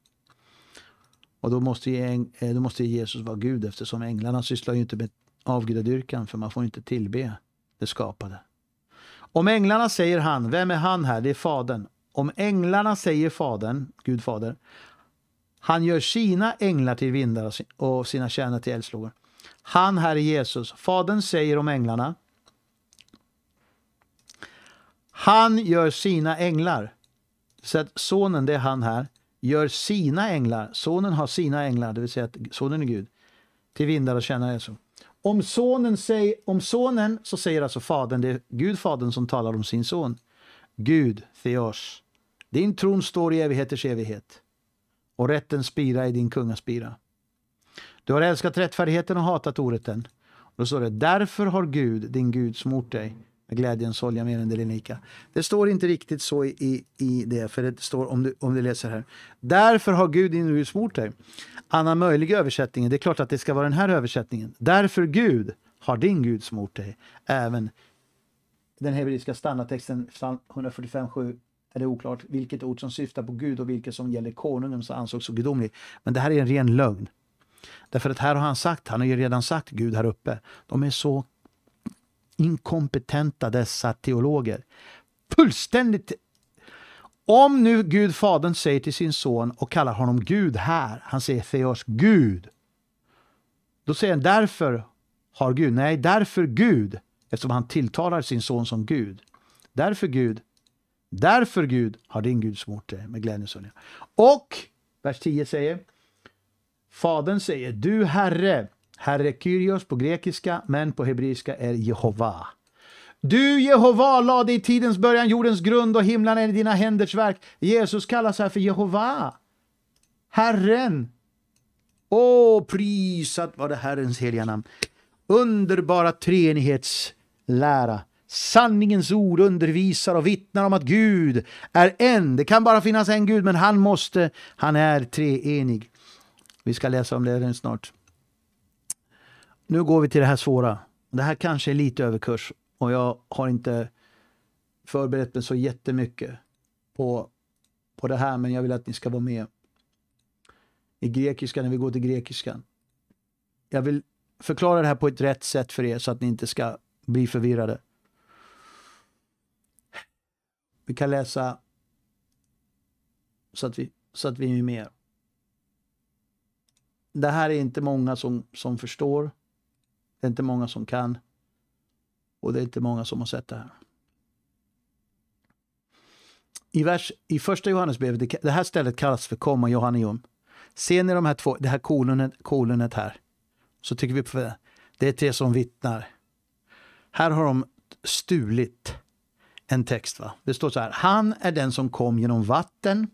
Och då måste, eh, då måste Jesus vara Gud eftersom änglarna sysslar ju inte med avgudadyrkan för man får inte tillbe det skapade. Om änglarna säger han, vem är han här? Det är Fadern. Om änglarna säger Fadern, Gud Fader, han gör sina änglar till vindar och sina tjänare till eldslågor. Han, här är Jesus. Fadern säger om änglarna. Han gör sina änglar. Så att sonen, det är han här, gör sina änglar, sonen har sina änglar, det vill säga att sonen är Gud, till vindar och tjänare. Om sonen, säger, om sonen så säger alltså fadern, det är Gud fadern som talar om sin son. Gud, Theos, din tron står i evigheters evighet och rätten spira i din kungaspira. Du har älskat rättfärdigheten och hatat orätten. Och då står det, därför har Gud, din Gud, smort dig med glädjen sorgen mer det lika. Det står inte riktigt så i, i det, för det står om du, om du läser här. Därför har Gud innerligt smort dig. Annan möjlig översättning, det är klart att det ska vara den här översättningen. Därför Gud har din Gud smort dig. Även den hebreiska standardtexten 145.7 är det oklart vilket ord som syftar på Gud och vilket som gäller konungen som ansågs så gudomlig. Men det här är en ren lögn. Därför att här har han sagt, han har ju redan sagt Gud här uppe. De är så inkompetenta dessa teologer. Fullständigt! Om nu Gud Fadern säger till sin son och kallar honom Gud här, han säger Theos Gud. Då säger han därför har Gud, nej därför Gud, eftersom han tilltalar sin son som Gud. Därför Gud, därför Gud har din Gud smort dig med glädje Och vers 10 säger Fadern säger, du Herre, Herre Kyrios på grekiska, men på hebreiska är Jehova. Du Jehova lade i tidens början jordens grund och himlen är dina händers verk. Jesus kallas här för Jehova. Herren. Åh, prisat var det Herrens heliga namn. Underbara treenighetslära. Sanningens ord undervisar och vittnar om att Gud är en. Det kan bara finnas en Gud, men han måste, han är treenig. Vi ska läsa om det snart nu går vi till det här svåra. Det här kanske är lite överkurs och jag har inte förberett mig så jättemycket på, på det här, men jag vill att ni ska vara med. I grekiska, när vi går till grekiskan. Jag vill förklara det här på ett rätt sätt för er så att ni inte ska bli förvirrade. Vi kan läsa så att vi, så att vi är med. Det här är inte många som, som förstår. Det är inte många som kan. Och det är inte många som har sett det här. I, vers, i första Johannesbrevet, det här stället kallas för komma Johannium. Ser ni de här två, det här kolonet, kolonet här? Så tycker vi på det. Det är tre som vittnar. Här har de stulit en text. Va? Det står så här. Han är den som kom genom vatten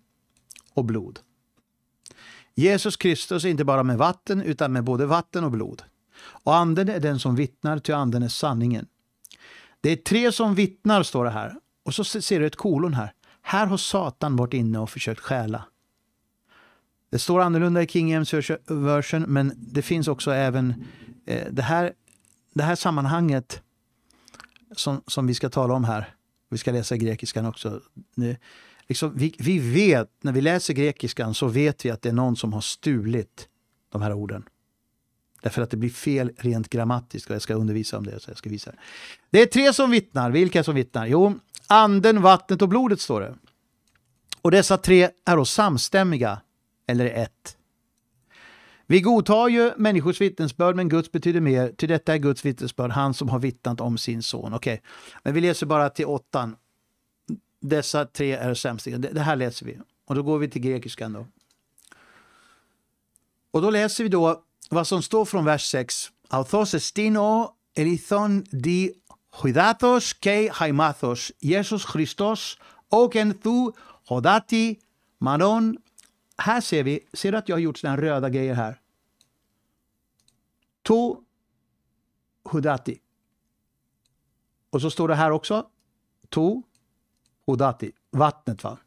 och blod. Jesus Kristus är inte bara med vatten utan med både vatten och blod. Och anden är den som vittnar, ty anden är sanningen. Det är tre som vittnar, står det här. Och så ser du ett kolon här. Här har Satan varit inne och försökt stjäla. Det står annorlunda i King James version, men det finns också även eh, det, här, det här sammanhanget som, som vi ska tala om här. Vi ska läsa grekiskan också. liksom, vi, vi vet, när vi läser grekiskan så vet vi att det är någon som har stulit de här orden. Därför att det blir fel rent grammatiskt och jag ska undervisa om det. Så jag ska visa. Det är tre som vittnar. Vilka som vittnar? Jo, anden, vattnet och blodet står det. Och dessa tre är då samstämmiga, eller ett. Vi godtar ju människors vittnesbörd, men Guds betyder mer. Till detta är Guds vittnesbörd han som har vittnat om sin son. Okej, okay. men vi läser bara till åttan. Dessa tre är samstämmiga. Det här läser vi. Och då går vi till grekiskan då. Och då läser vi då vad som står från vers 6. Authos estino elithon di hoidatos ke haimazos. Jesus Christos och en thu hodati manon. Här ser vi, ser du att jag har gjort sådana röda grejer här? To hodati. Och så står det här också. To hodati. Vattnet va?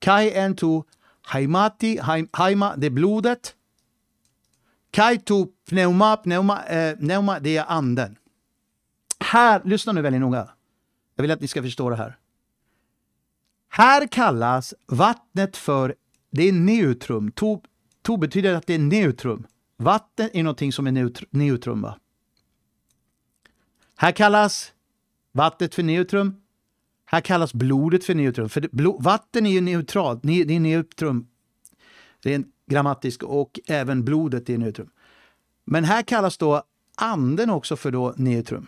Kai en to haimati, haima, det är blodet. Kaito pneuma, pneuma, eh, pneuma, det är anden. Här, lyssna nu väldigt noga. Jag vill att ni ska förstå det här. Här kallas vattnet för, det är neutrum. To, to betyder att det är neutrum. Vatten är någonting som är neutr, neutrum. Va? Här kallas vattnet för neutrum. Här kallas blodet för neutrum. För det, blod, vatten är ju neutralt, ne, det är neutrum. Rent grammatisk och även blodet är neutrum. Men här kallas då anden också för då neutrum.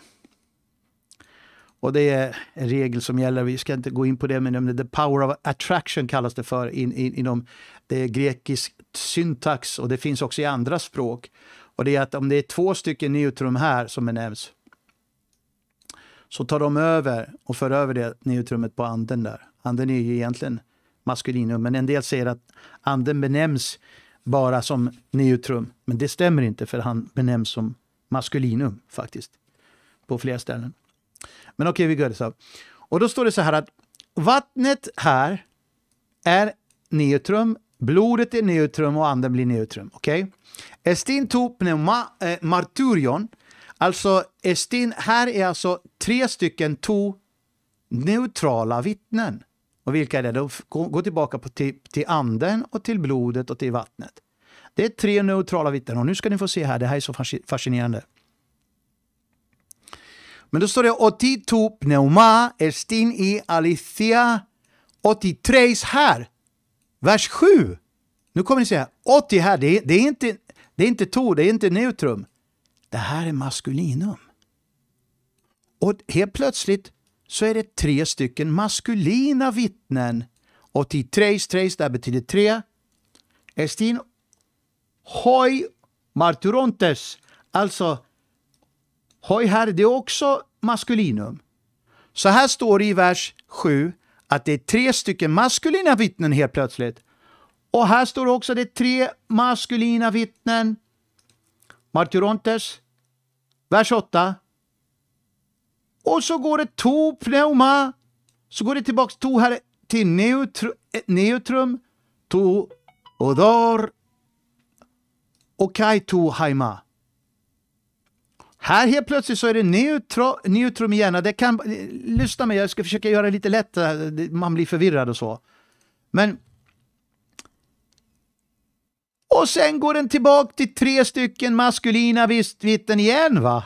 Och det är en regel som gäller, vi ska inte gå in på det, men the power of attraction kallas det för in, in, inom det grekiskt syntax och det finns också i andra språk. Och det är att om det är två stycken neutrum här som nämns så tar de över och för över det neutrumet på anden där. Anden är ju egentligen maskulinum. Men en del säger att anden benämns bara som neutrum. Men det stämmer inte, för han benämns som maskulinum faktiskt. På flera ställen. Men okej, okay, vi gör det så. Och då står det så här att vattnet här är neutrum, blodet är neutrum och anden blir neutrum. Okej? Okay? Estin to pneuma, eh, marturion. Alltså, estin, här är alltså tre stycken to neutrala vittnen. Och vilka är det? Då gå tillbaka på, till, till anden och till blodet och till vattnet. Det är tre neutrala vittnen. Och nu ska ni få se här, det här är så fascinerande. Men då står det oti tu pneuma estin i alicia 83 här. Vers 7. Nu kommer ni se, 80 här, det är, det är inte, det är inte to, det är inte neutrum. Det här är maskulinum. Och helt plötsligt så är det tre stycken maskulina vittnen. Och till tres, tres, det betyder tre. Estin hoj marturontes. alltså hoj här, det är också maskulinum. Så här står det i vers 7 att det är tre stycken maskulina vittnen helt plötsligt. Och här står det också att det är tre maskulina vittnen. Martyrontes, vers 8. Och så går det to pneuma, så går det tillbaks to här till neutru, eh, neutrum, to odor, och kai to haima. Här helt plötsligt så är det neutro, neutrum igen. Det kan, lyssna mig, jag ska försöka göra det lite lätt, eh, man blir förvirrad och så. Men... Och sen går den tillbaka till tre stycken maskulina vitten igen va?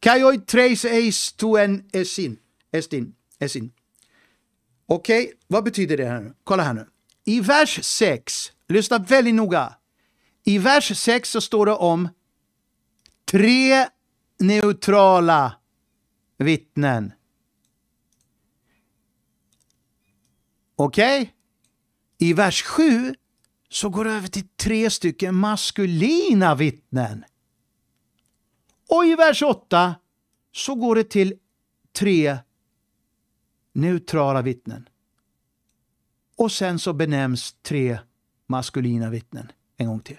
Cayoi trace ace to en esin. Estin. Esin. Okej, okay, vad betyder det här nu? Kolla här nu. I vers 6, lyssna väldigt noga. I vers 6 så står det om tre neutrala vittnen. Okej? Okay? I vers 7 så går det över till tre stycken maskulina vittnen. Och i vers 8 så går det till tre neutrala vittnen. Och sen så benämns tre maskulina vittnen en gång till.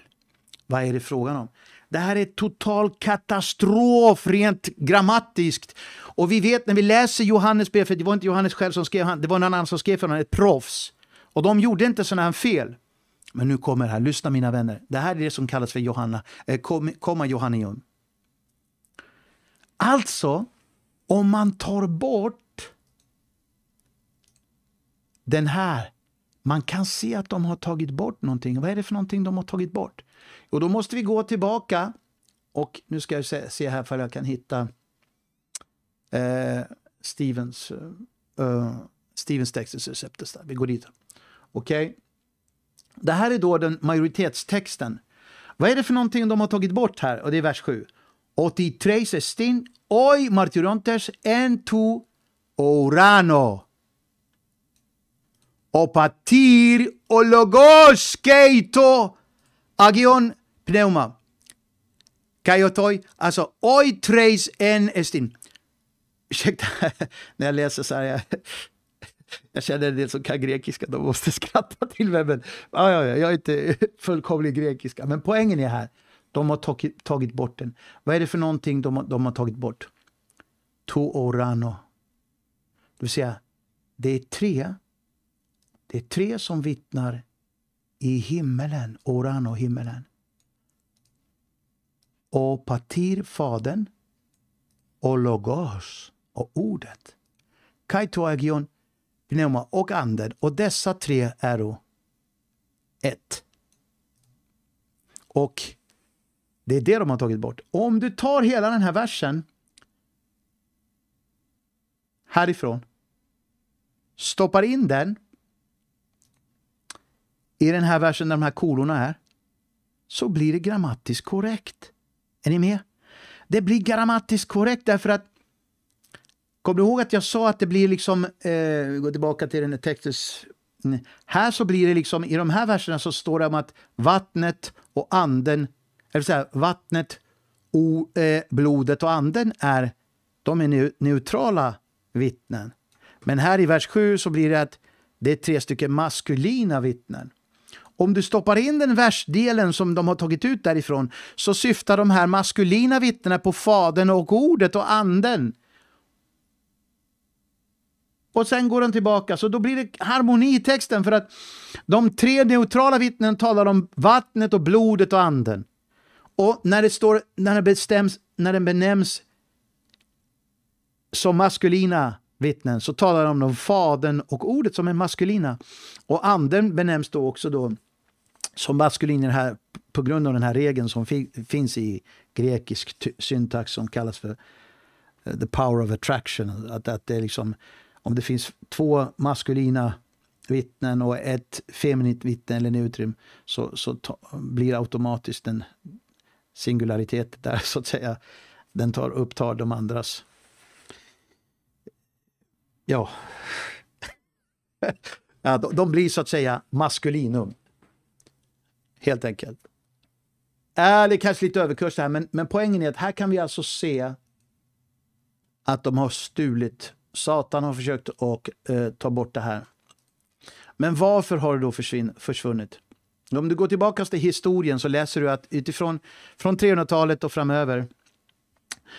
Vad är det frågan om? Det här är total katastrof rent grammatiskt. Och vi vet när vi läser Johannes brev, för det var inte Johannes själv som skrev, det var någon annan som skrev för honom, ett proffs. Och de gjorde inte sådana här fel. Men nu kommer det här, lyssna mina vänner. Det här är det som kallas för Johanna, eh, komma Johanneum. Alltså, om man tar bort den här man kan se att de har tagit bort någonting. Vad är det för någonting de har tagit bort? Och då måste vi gå tillbaka och nu ska jag se, se här för jag kan hitta eh, Stevens, eh, eh Stevens Texas Receptus. Vi går dit. Okej. Okay. Det här är då den majoritetstexten. Vad är det för någonting de har tagit bort här? Och det är vers 7. 83-16 hoy martirontes en tu orano. O patir o logos keito agion pneuma. Kajotoj, alltså OI TREIS en estin. Ursäkta, när jag läser så här, jag, jag känner en del som kan grekiska, de måste skratta till mig. Men, ja, ja, jag är inte fullkomlig grekiska, men poängen är här. De har tagit, tagit bort den. Vad är det för någonting de, de har tagit bort? To orano. Det vill säga, det är tre. Det är tre som vittnar i himmelen, orano, himmelen. Och patir, fadern, och logos, och ordet. Kaito agion, pneuma och anden. Och dessa tre är ett. Och det är det de har tagit bort. om du tar hela den här versen härifrån, stoppar in den i den här versen där de här kolorna är, så blir det grammatiskt korrekt. Är ni med? Det blir grammatiskt korrekt därför att Kommer du ihåg att jag sa att det blir liksom, eh, går tillbaka till den här texten. här så blir det liksom, i de här verserna så står det om att vattnet och anden det vill säga vattnet, o, eh, blodet och anden är, de är neutrala vittnen. Men här i vers 7 så blir det att det är tre stycken maskulina vittnen. Om du stoppar in den versdelen som de har tagit ut därifrån så syftar de här maskulina vittnena på Fadern och Ordet och Anden. Och sen går den tillbaka, så då blir det harmoni i texten för att de tre neutrala vittnen talar om vattnet och blodet och anden. Och när det står, när det bestäms, när den benämns som maskulina vittnen så talar de om fadern och ordet som är maskulina. Och anden benämns då också då som maskulin här, på grund av den här regeln som fi, finns i grekisk syntax som kallas för eh, the power of attraction. Att, att det liksom, om det finns två maskulina vittnen och ett feminint vittne eller neutrum så, så ta, blir automatiskt den, singularitet där så att säga, den tar, upptar de andras. Ja. ja de blir så att säga maskulinum. Helt enkelt. Äh, det är kanske lite överkurs här, men, men poängen är att här kan vi alltså se att de har stulit. Satan har försökt att eh, ta bort det här. Men varför har det då försvunnit? Om du går tillbaka till historien så läser du att utifrån från 300-talet och framöver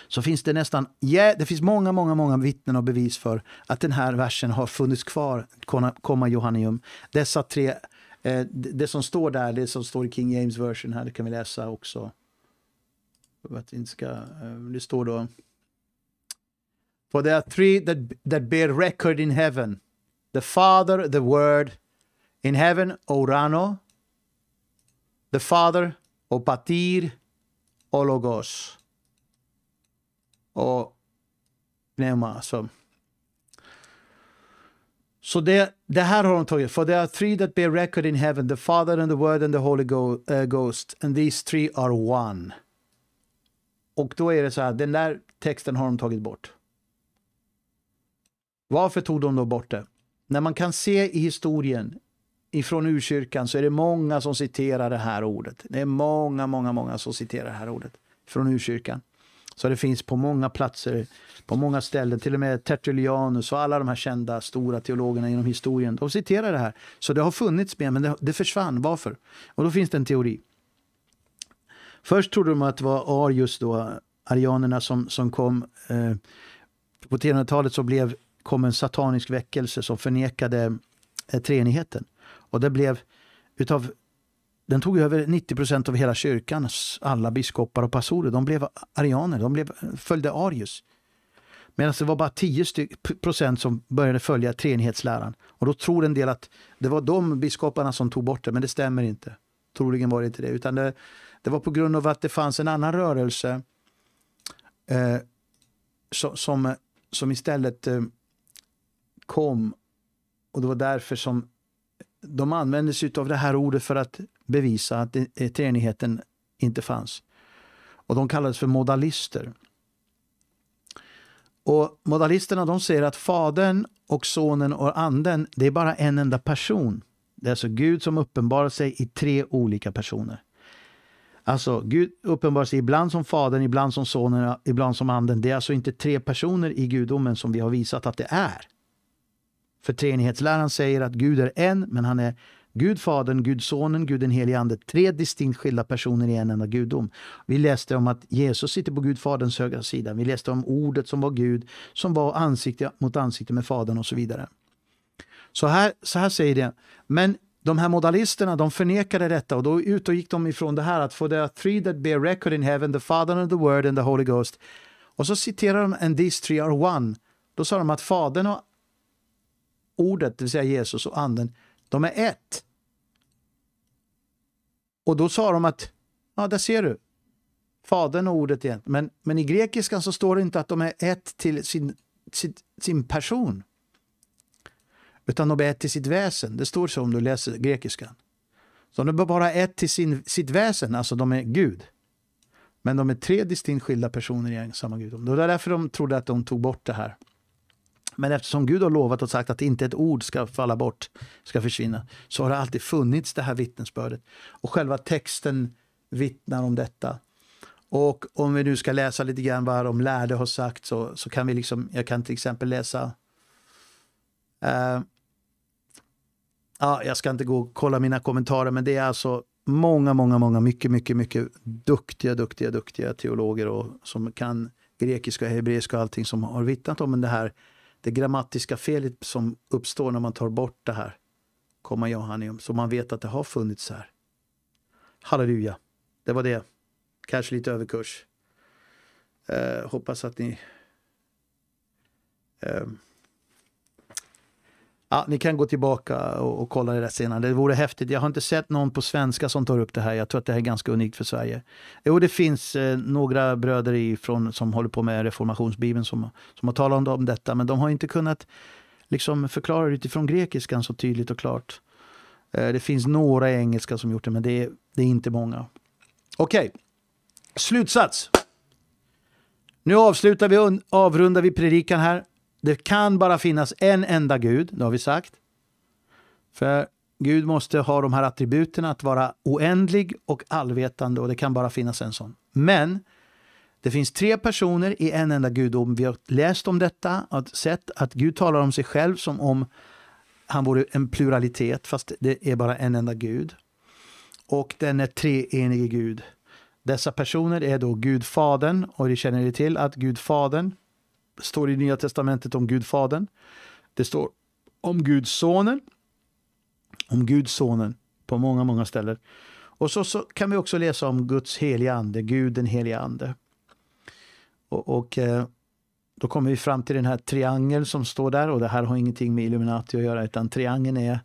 så finns det nästan yeah, det finns många, många, många vittnen och bevis för att den här versen har funnits kvar, komma Johannium. Dessa tre, eh, det som står där, det som står i King James version här, det kan vi läsa också. att inte ska, eh, det står då... For there are three that, that bear record in heaven. The Father, the Word, in heaven, Orano, the Father och Patir och Logos. Och Pneuma. Så, alltså. så det, det här har de tagit. For there are three that bear record in heaven, the Father and the Word and the Holy Go uh, Ghost. And these three are one. Och då är det så här, den där texten har de tagit bort. Varför tog de då bort det? När man kan se i historien ifrån urkyrkan så är det många som citerar det här ordet. Det är många, många, många som citerar det här ordet från urkyrkan. Så det finns på många platser, på många ställen, till och med Tertullianus och alla de här kända stora teologerna genom historien, de citerar det här. Så det har funnits med, men det, det försvann. Varför? Och då finns det en teori. Först trodde de att det var Arius, då, arianerna som, som kom. Eh, på 300-talet så blev, kom en satanisk väckelse som förnekade eh, treenigheten. Och det blev utav den tog över 90 av hela kyrkans alla biskopar och pastorer. De blev arianer, de blev, följde Arius. Medan det var bara 10 som började följa treenighetsläran. Och då tror en del att det var de biskoparna som tog bort det, men det stämmer inte. Troligen var det inte det, utan det, det var på grund av att det fanns en annan rörelse eh, som, som, som istället eh, kom och det var därför som de använde sig av det här ordet för att bevisa att treenigheten inte fanns. Och de kallades för modalister. Och Modalisterna de säger att Fadern och Sonen och Anden, det är bara en enda person. Det är alltså Gud som uppenbarar sig i tre olika personer. Alltså, Gud uppenbarar sig ibland som Fadern, ibland som Sonen, ibland som Anden. Det är alltså inte tre personer i gudomen som vi har visat att det är. För treenighetsläran säger att Gud är en, men han är Gud Fadern, Gud Sonen, Gud den helige Ande. Tre distinkt skilda personer i en enda gudom. Vi läste om att Jesus sitter på Gud Faderns högra sida. Vi läste om ordet som var Gud, som var ansikte mot ansikte med Fadern och så vidare. Så här, så här säger det. Men de här modalisterna de förnekade detta och då utgick de ifrån det här att for there are three that bear record in heaven, the Father and the Word and the Holy Ghost. Och så citerar de and these three are one. Då sa de att Fadern och ordet, det vill säga Jesus och anden, de är ett. Och då sa de att, ja där ser du, Fadern och ordet igen. Men, men i grekiskan så står det inte att de är ett till sin, sin, sin person. Utan de är ett till sitt väsen. Det står så om du läser grekiskan. Så de är bara ett till sin, sitt väsen, alltså de är Gud. Men de är tre distinkt skilda personer i en samma gudom. Det var därför de trodde att de tog bort det här. Men eftersom Gud har lovat och sagt att inte ett ord ska falla bort, ska försvinna, så har det alltid funnits det här vittnesbördet. Och själva texten vittnar om detta. Och om vi nu ska läsa lite grann vad de lärde har sagt så, så kan vi liksom, jag kan till exempel läsa uh, ja, jag ska inte gå och kolla mina kommentarer, men det är alltså många, många, många mycket, mycket, mycket duktiga, duktiga, duktiga teologer och, som kan grekiska, hebreiska och allting som har vittnat om det här det grammatiska felet som uppstår när man tar bort det här komma Johannium, så man vet att det har funnits här. Halleluja, det var det. Kanske lite överkurs. Eh, hoppas att ni eh, Ja, ni kan gå tillbaka och, och, kolla det där senare. Det vore häftigt. Jag har inte sett någon på svenska som tar upp det här. Jag tror att det här är ganska unikt för Sverige. Jo, det finns eh, några bröder ifrån, som håller på med reformationsbibeln som, som har talat om detta, men de har inte kunnat liksom, förklara det utifrån grekiskan så tydligt och klart. Eh, det finns några engelska som gjort det, men det är, det är inte många. Okej, okay. slutsats. Nu avslutar vi, avrundar vi predikan här. Det kan bara finnas en enda Gud, det har vi sagt. För Gud måste ha de här attributen att vara oändlig och allvetande och det kan bara finnas en sån. Men det finns tre personer i en enda gudom. Vi har läst om detta och sett att Gud talar om sig själv som om han vore en pluralitet, fast det är bara en enda Gud. Och den är treenige Gud. Dessa personer är då Gud Fadern, och det känner ni till att Gud Fadern det står i Nya Testamentet om Gud Fadern. Det står om Guds Sonen. Om Guds Sonen på många, många ställen. Och så, så kan vi också läsa om Guds heliga Ande, Gud den heliga Ande. Och, och eh, då kommer vi fram till den här triangeln som står där och det här har ingenting med Illuminati att göra utan triangeln är,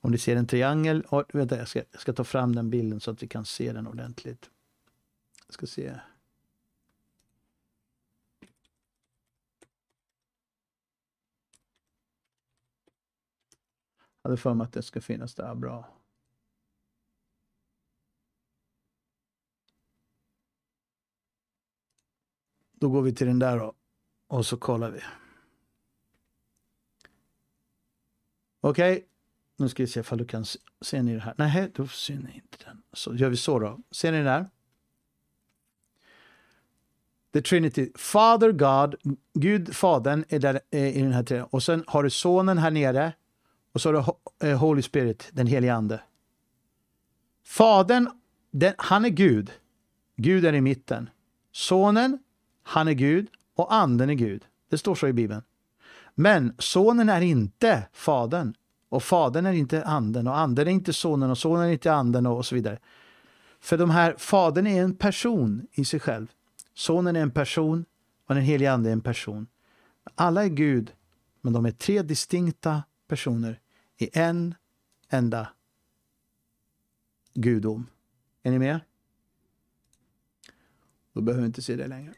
om ni ser en triangel, och, vänta, jag, ska, jag ska ta fram den bilden så att vi kan se den ordentligt. Jag ska se. Hade för mig att det ska finnas där bra. Då går vi till den där då. Och så kollar vi. Okej, okay. nu ska vi se ifall du kan se, ser ni det här. Nej, då ser ni inte den. Så gör vi så då. Ser ni det där? The Trinity. Father God, Gud Fadern är där är eh, i den här tredje. Och sen har du sonen här nere. Och så har du eh, Holy Spirit, den helige Ande. Fadern, den, han är Gud. Gud är i mitten. Sonen, han är Gud och anden är Gud. Det står så i Bibeln. Men sonen är inte fadern och fadern är inte anden och anden är inte sonen och sonen är inte anden och, så vidare. För de här, fadern är en person i sig själv. Sonen är en person och den helige ande är en person. Alla är Gud, men de är tre distinkta personer i en enda gudom. Är ni med? Då behöver vi inte se det längre.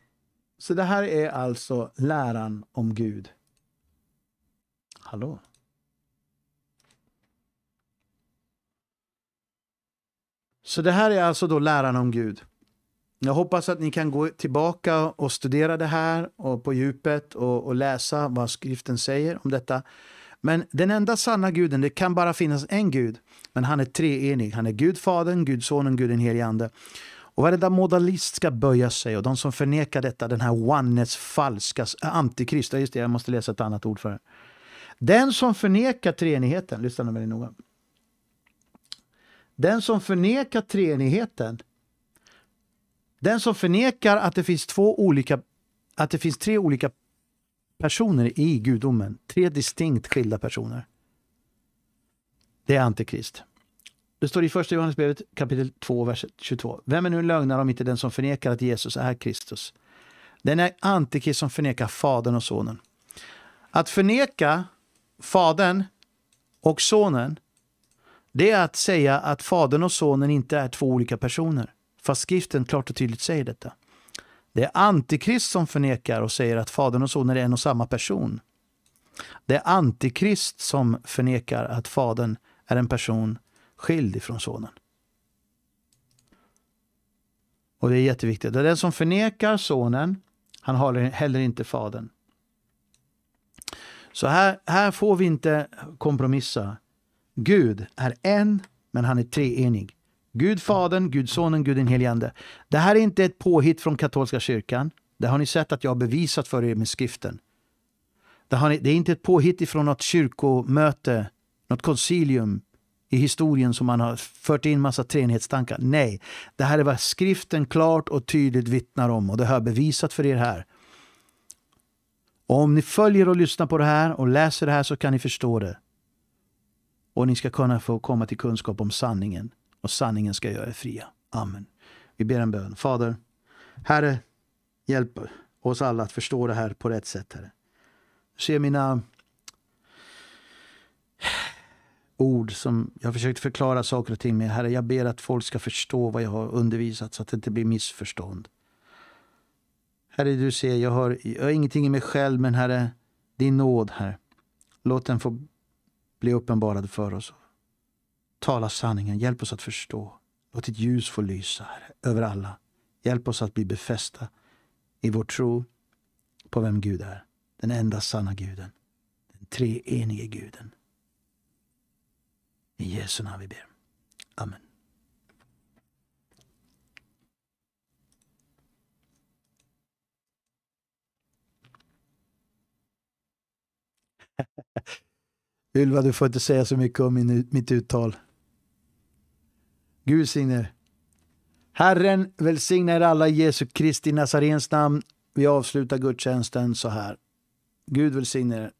Så det här är alltså läran om Gud. Hallå? Så det här är alltså då läran om Gud. Jag hoppas att ni kan gå tillbaka och studera det här och på djupet och, och läsa vad skriften säger om detta. Men den enda sanna guden, det kan bara finnas en gud, men han är treenig. Han är Gud Fadern, Gud Sonen, Gud den helige Ande. Och varenda modalist ska böja sig och de som förnekar detta, den här oneness falska antikrist, just det, jag måste läsa ett annat ord för det. Den som förnekar treenigheten, lyssna väldigt noga. Den som förnekar treenigheten, den som förnekar att det finns två olika att det finns tre olika personer i gudomen, tre distinkt skilda personer. Det är Antikrist. Det står i första Johannesbrevet kapitel 2, vers 22. Vem är nu lögnare om inte den som förnekar att Jesus är Kristus? Den är Antikrist som förnekar Fadern och Sonen. Att förneka Fadern och Sonen, det är att säga att Fadern och Sonen inte är två olika personer. Fast skriften klart och tydligt säger detta. Det är Antikrist som förnekar och säger att Fadern och Sonen är en och samma person. Det är Antikrist som förnekar att Fadern är en person skild ifrån Sonen. Och det är jätteviktigt. Det är den som förnekar Sonen, han håller heller inte Fadern. Så här, här får vi inte kompromissa. Gud är en, men han är treenig. Gud Fadern, Gud Sonen, Gud den helige Det här är inte ett påhitt från katolska kyrkan. Det har ni sett att jag har bevisat för er med skriften. Det, har ni, det är inte ett påhitt ifrån något kyrkomöte, något konsilium i historien som man har fört in massa treenighetstankar. Nej, det här är vad skriften klart och tydligt vittnar om och det har jag bevisat för er här. Och om ni följer och lyssnar på det här och läser det här så kan ni förstå det. Och ni ska kunna få komma till kunskap om sanningen och sanningen ska göra er fria. Amen. Vi ber en bön. Fader, Herre, hjälp oss alla att förstå det här på rätt sätt. Herre. Du ser mina ord som jag har försökt förklara saker och ting med. Herre, jag ber att folk ska förstå vad jag har undervisat så att det inte blir missförstånd. Herre, du ser, jag har, jag har ingenting i mig själv, men Herre, din nåd, Herre. Låt den få bli uppenbarad för oss. Tala sanningen, hjälp oss att förstå. Låt ditt ljus få lysa, Herre, över alla. Hjälp oss att bli befästa i vår tro på vem Gud är. Den enda sanna guden. Den treenige guden. I Jesu namn vi ber. Amen. Ylva, du får inte säga så mycket om min, mitt uttal. Gud signe Herren välsigne er alla i Jesu Kristi Nazarens namn. Vi avslutar gudstjänsten så här. Gud välsigne er.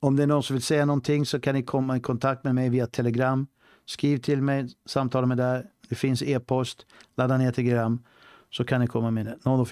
Om det är någon som vill säga någonting så kan ni komma i kontakt med mig via telegram. Skriv till mig, samtala med där. Det finns e-post. Ladda ner telegram så kan ni komma med det. Någon